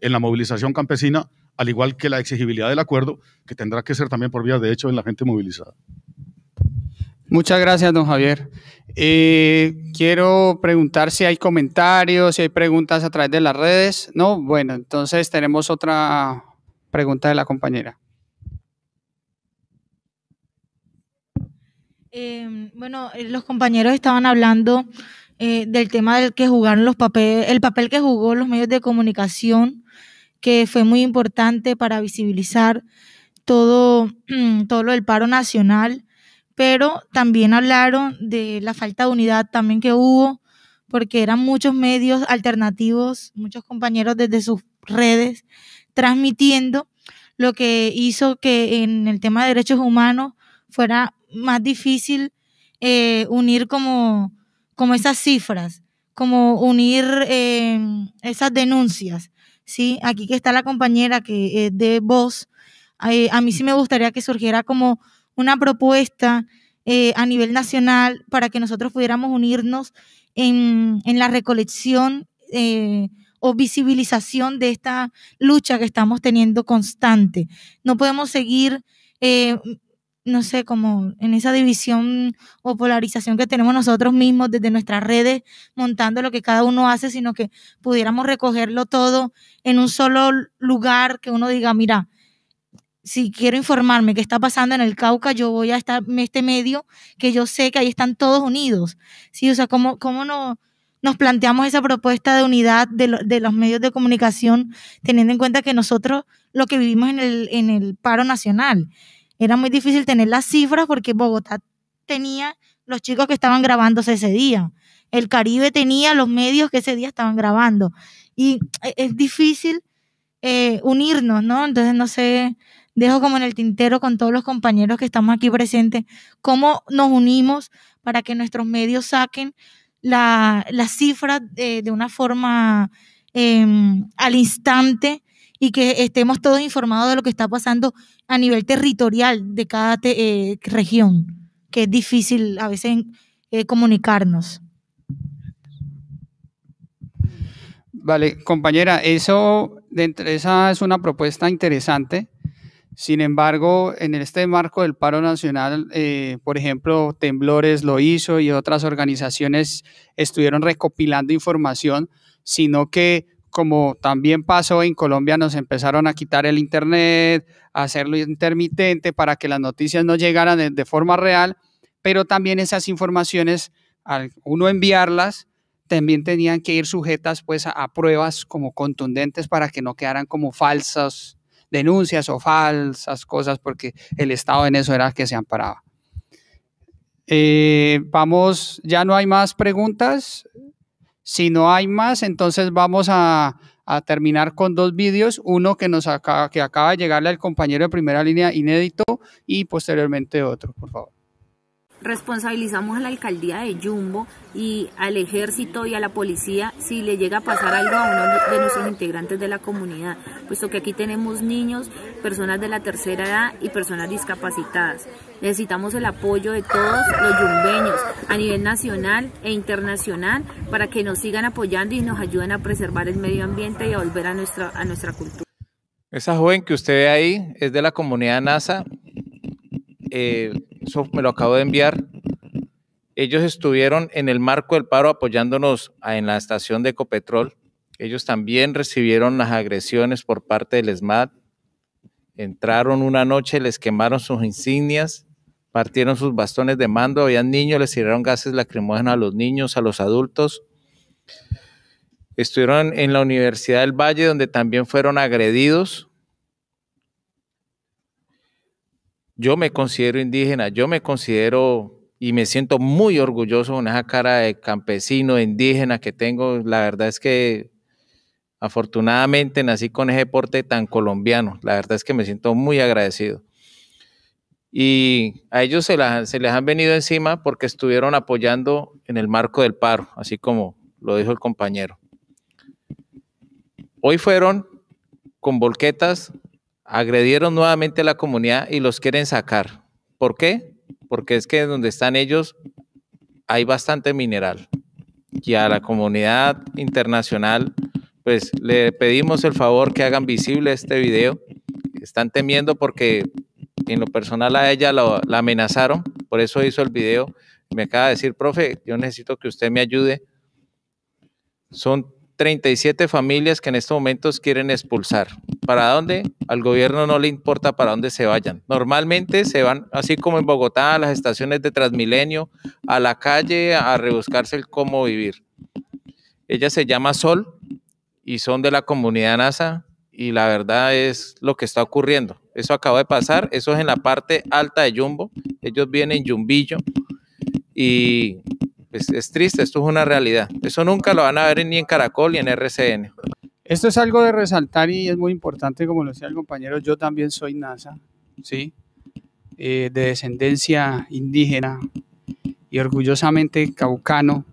en la movilización campesina, al igual que la exigibilidad del acuerdo, que tendrá que ser también por vía de hecho en la gente movilizada. Muchas gracias, don Javier. Eh, quiero preguntar si hay comentarios, si hay preguntas a través de las redes. No, bueno, entonces tenemos otra pregunta de la compañera. Em, bueno, eh, los compañeros estaban hablando eh, del tema del que jugaron los papeles, el papel que jugó los medios de comunicación que fue muy importante para visibilizar todo, todo lo del paro nacional, pero también hablaron de la falta de unidad también que hubo, porque eran muchos medios alternativos, muchos compañeros desde sus redes transmitiendo, lo que hizo que en el tema de derechos humanos fuera más difícil eh, unir como, como esas cifras, como unir eh, esas denuncias. ¿sí? Aquí que está la compañera que de voz, eh, a mí sí me gustaría que surgiera como una propuesta eh, a nivel nacional para que nosotros pudiéramos unirnos en, la recolección eh, o visibilización de esta lucha que estamos teniendo constante. No podemos seguir no sé, como en esa división o polarización que tenemos nosotros mismos desde nuestras redes, montando lo que cada uno hace, sino que pudiéramos recogerlo todo en un solo lugar que uno diga, mira, si quiero informarme qué está pasando en el Cauca, yo voy a estar en este medio que yo sé que ahí están todos unidos. Sí, o sea, ¿cómo, no, nos planteamos esa propuesta de unidad de, los medios de comunicación, teniendo en cuenta que nosotros lo que vivimos en el, en el paro nacional, era muy difícil tener las cifras porque Bogotá tenía los chicos que estaban grabándose ese día. El Caribe tenía los medios que ese día estaban grabando. Y eh, es difícil eh, unirnos, ¿no? Entonces, no sé, dejo como en el tintero con todos los compañeros que estamos aquí presentes, cómo nos unimos para que nuestros medios saquen las cifras eh, de, una forma em, al instante y que estemos todos informados de lo que está pasando a nivel territorial de cada eh, región, que es difícil a veces eh, comunicarnos. Vale, compañera, eso, esa es una propuesta interesante. Sin embargo, en este marco del paro nacional, eh, por ejemplo, Temblores lo hizo y otras organizaciones estuvieron recopilando información, sino que como también pasó en Colombia, nos empezaron a quitar el Internet, a hacerlo intermitente para que las noticias no llegaran de, forma real, pero también esas informaciones, al uno enviarlas, también tenían que ir sujetas pues a, pruebas como contundentes para que no quedaran como falsas denuncias o falsas cosas, porque el Estado en eso era que se amparaba. Eh, vamos, ya no hay más preguntas. Si no hay más, entonces vamos a, terminar con dos vídeos, uno que nos acaba, que acaba de llegarle al compañero de primera línea inédito y posteriormente otro, por favor responsabilizamos a la alcaldía de Jumbo y al ejército y a la policía si le llega a pasar algo a uno de nuestros integrantes de la comunidad, puesto que aquí tenemos niños, personas de la tercera edad y personas discapacitadas. Necesitamos el apoyo de todos los yumbeños a nivel nacional e internacional para que nos sigan apoyando y nos ayuden a preservar el medio ambiente y a volver a nuestra, a nuestra cultura. Esa joven que usted ve ahí es de la comunidad NASA. Eh, eso me lo acabo de enviar. Ellos estuvieron en el marco del paro apoyándonos en la estación de Ecopetrol. Ellos también recibieron las agresiones por parte del SMAT, Entraron una noche, les quemaron sus insignias, partieron sus bastones de mando, habían niños, les tiraron gases lacrimógenos a los niños, a los adultos. Estuvieron en la Universidad del Valle, donde también fueron agredidos. Yo me considero indígena, yo me considero y me siento muy orgulloso con esa cara de campesino, indígena que tengo. La verdad es que Afortunadamente nací con ese deporte tan colombiano. La verdad es que me siento muy agradecido. Y a ellos se, se les han venido encima porque estuvieron apoyando en el marco del paro, así como lo dijo el compañero. Hoy fueron con volquetas, agredieron nuevamente a la comunidad y los quieren sacar. ¿Por qué? Porque es que donde están ellos hay bastante mineral y a la comunidad internacional pues le pedimos el favor que hagan visible este video. Están temiendo porque en lo personal a ella la amenazaron, por eso hizo el video. Me acaba de decir, profe, yo necesito que usted me ayude. Son 37 familias que en estos momentos quieren expulsar. ¿Para dónde? Al gobierno no le importa para dónde se vayan. Normalmente se van, así como en Bogotá, a las estaciones de Transmilenio, a la calle, a rebuscarse el cómo vivir. Ella se llama Sol, y son de la comunidad NASA y la verdad es lo que está ocurriendo. Eso acaba de pasar, eso es en la parte alta de Jumbo, ellos vienen Jumbillo y pues, es, triste, esto es una realidad. Eso nunca lo van a ver ni en Caracol ni en RCN. Esto es algo de resaltar y es muy importante, como lo decía el compañero, yo también soy NASA, ¿sí? Eh, de descendencia indígena y orgullosamente caucano,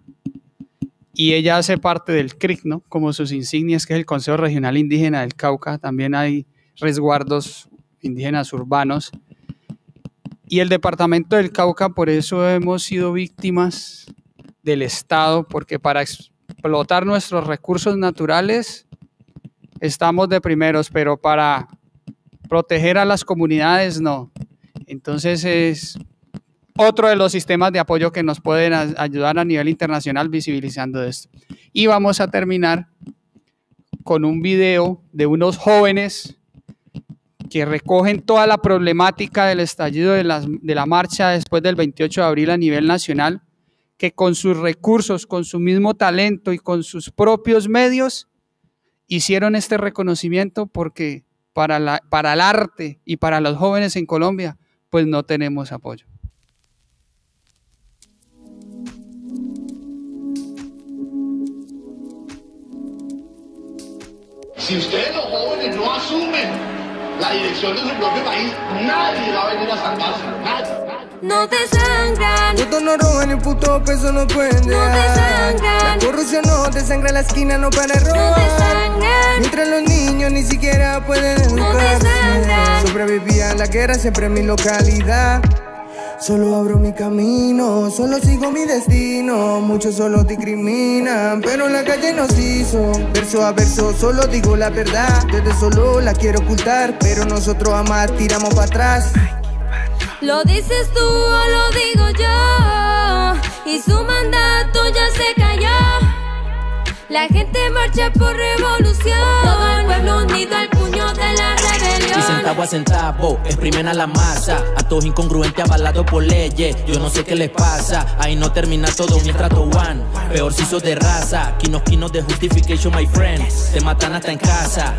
y ella hace parte del CRIC, ¿no? Como sus insignias, que es el Consejo Regional Indígena del Cauca. También hay resguardos indígenas urbanos. Y el departamento del Cauca, por eso hemos sido víctimas del Estado, porque para explotar nuestros recursos naturales estamos de primeros, pero para proteger a las comunidades no. Entonces es otro de los sistemas de apoyo que nos pueden ayudar a nivel internacional visibilizando esto. Y vamos a terminar con un video de unos jóvenes que recogen toda la problemática del estallido de la, de la marcha después del 28 de abril a nivel nacional, que con sus recursos, con su mismo talento y con sus propios medios, hicieron este reconocimiento porque para, la, para el arte y para los jóvenes en Colombia, pues no tenemos apoyo. Si ustedes los jóvenes no asumen la dirección de su propio país, nadie va a venir a salvarse. No te sangran. Puto no roban el puto peso no pueden No te sangran. La corrupción no te sangra la esquina, no para robar. No te sangran. Mientras los niños ni siquiera pueden educarse. No te sangran. Sobrevivía la guerra siempre en mi localidad. Solo abro mi camino, solo sigo mi destino. Muchos solo discriminan, pero la calle nos hizo. Verso a verso solo digo la verdad. Desde solo la quiero ocultar, pero nosotros jamás tiramos para atrás. Lo dices tú o lo digo yo, y su mandato ya se cayó. La gente marcha por revolución. Todo el pueblo unido al puño de la rebelión. Y centavo a centavo, exprimen a la masa. a todos incongruentes avalados por leyes. Yo no sé qué les pasa. Ahí no termina todo mientras trato one. Peor si sos de raza. Quinos, quinos de justification, my friend. Te matan hasta en casa.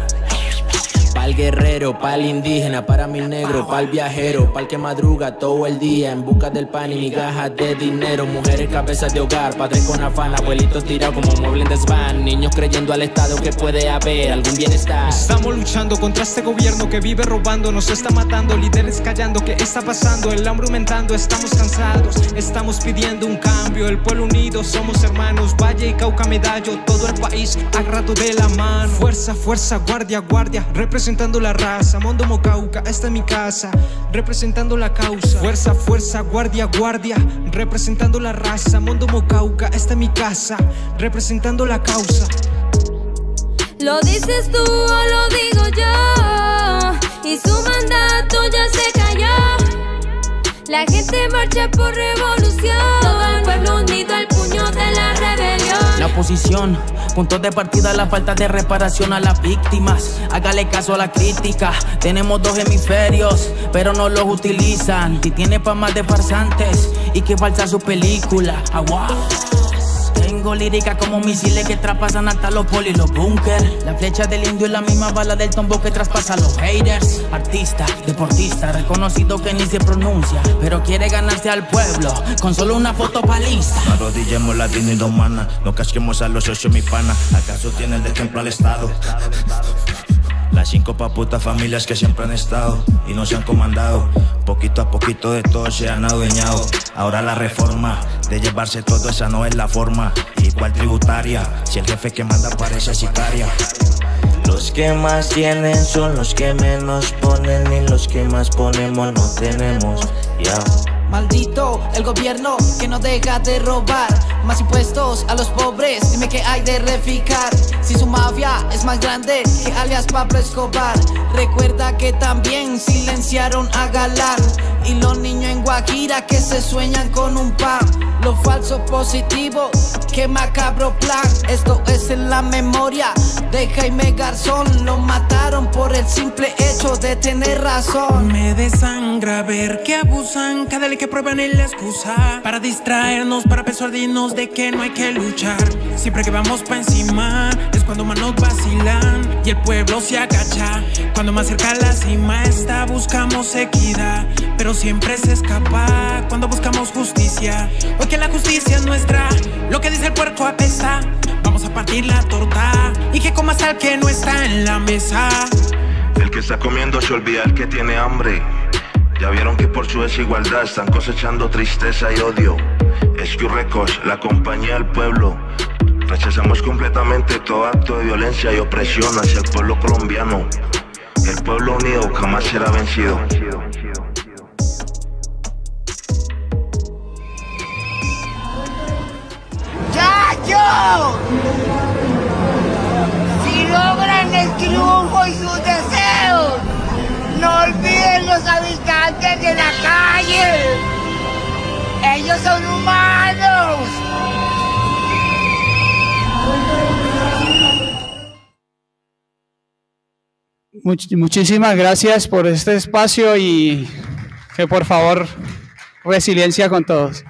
Pa'l guerrero, pa'l indígena, para mi negro, pa'l viajero, pa'l que madruga todo el día en busca del pan y migajas de dinero. Mujeres cabezas de hogar, padres con afán, abuelitos tirados como muebles en desván. Niños creyendo al Estado que puede haber algún bienestar. Estamos luchando contra este gobierno que vive robando, nos está matando, líderes callando. ¿Qué está pasando? El hambre aumentando, estamos cansados, estamos pidiendo un cambio. El pueblo unido, somos hermanos, Valle y Cauca Medallo, todo el país rato de la mano. Fuerza, fuerza, guardia, guardia, represión representando la raza, Mondo Mocauca, esta es mi casa, representando la causa. Fuerza, fuerza, guardia, guardia, representando la raza, Mondo Mocauca, esta es mi casa, representando la causa. Lo dices tú o lo digo yo, y su mandato ya se cayó. La gente marcha por revolución, todo pueblo unido la oposición, punto de partida, la falta de reparación a las víctimas. Hágale caso a la crítica. Tenemos dos hemisferios, pero no los utilizan. Y tiene fama de farsantes y que falsa su película. Agua. Tengo lírica como misiles que traspasan hasta los polis, los bunkers. La flecha del indio es la misma bala del tombo que traspasa a los haters. Artista, deportista, reconocido que ni se pronuncia, pero quiere ganarse al pueblo con solo una foto palista. Arrodillemos la dignidad humana, no casquemos a los ocho mi pana. ¿Acaso tiene de templo al Estado? Las cinco paputas familias que siempre han estado y no se han comandado. Poquito a poquito de todo se han adueñado. Ahora la reforma de llevarse todo esa no es la forma. Igual tributaria, si el jefe que manda parece sicaria. Los que más tienen son los que menos ponen y los que más ponemos no tenemos. Maldito el gobierno que no deja de robar Más impuestos a los pobres, dime que hay de reficar Si su mafia es más grande que alias Pablo Escobar Recuerda que también silenciaron a Galán Y los niños en Guajira que se sueñan con un pan Lo falso positivo, que macabro plan Esto es en la memoria de Jaime Garzón Lo mataron por el simple hecho de tener razón Me desangra ver que abusan cada que prueban en la excusa Para distraernos, para persuadirnos de que no hay que luchar Siempre que vamos pa' encima es cuando más vacilan Y el pueblo se agacha Cuando más cerca la cima está buscamos equidad Pero siempre se escapa cuando buscamos justicia Hoy que la justicia es nuestra, lo que dice el puerco apesta Vamos a partir la torta y que comas al que no está en la mesa El que está comiendo se olvida el que tiene hambre ya vieron que por su desigualdad están cosechando tristeza y odio. que Records, la compañía del pueblo. Rechazamos completamente todo acto de violencia y opresión hacia el pueblo colombiano. El pueblo unido jamás será vencido. ¡Ya yo! Si logran el triunfo y sus deseos. No olviden los habitantes de la calle. Ellos son humanos. muchísimas gracias por este espacio y que por favor resiliencia con todos.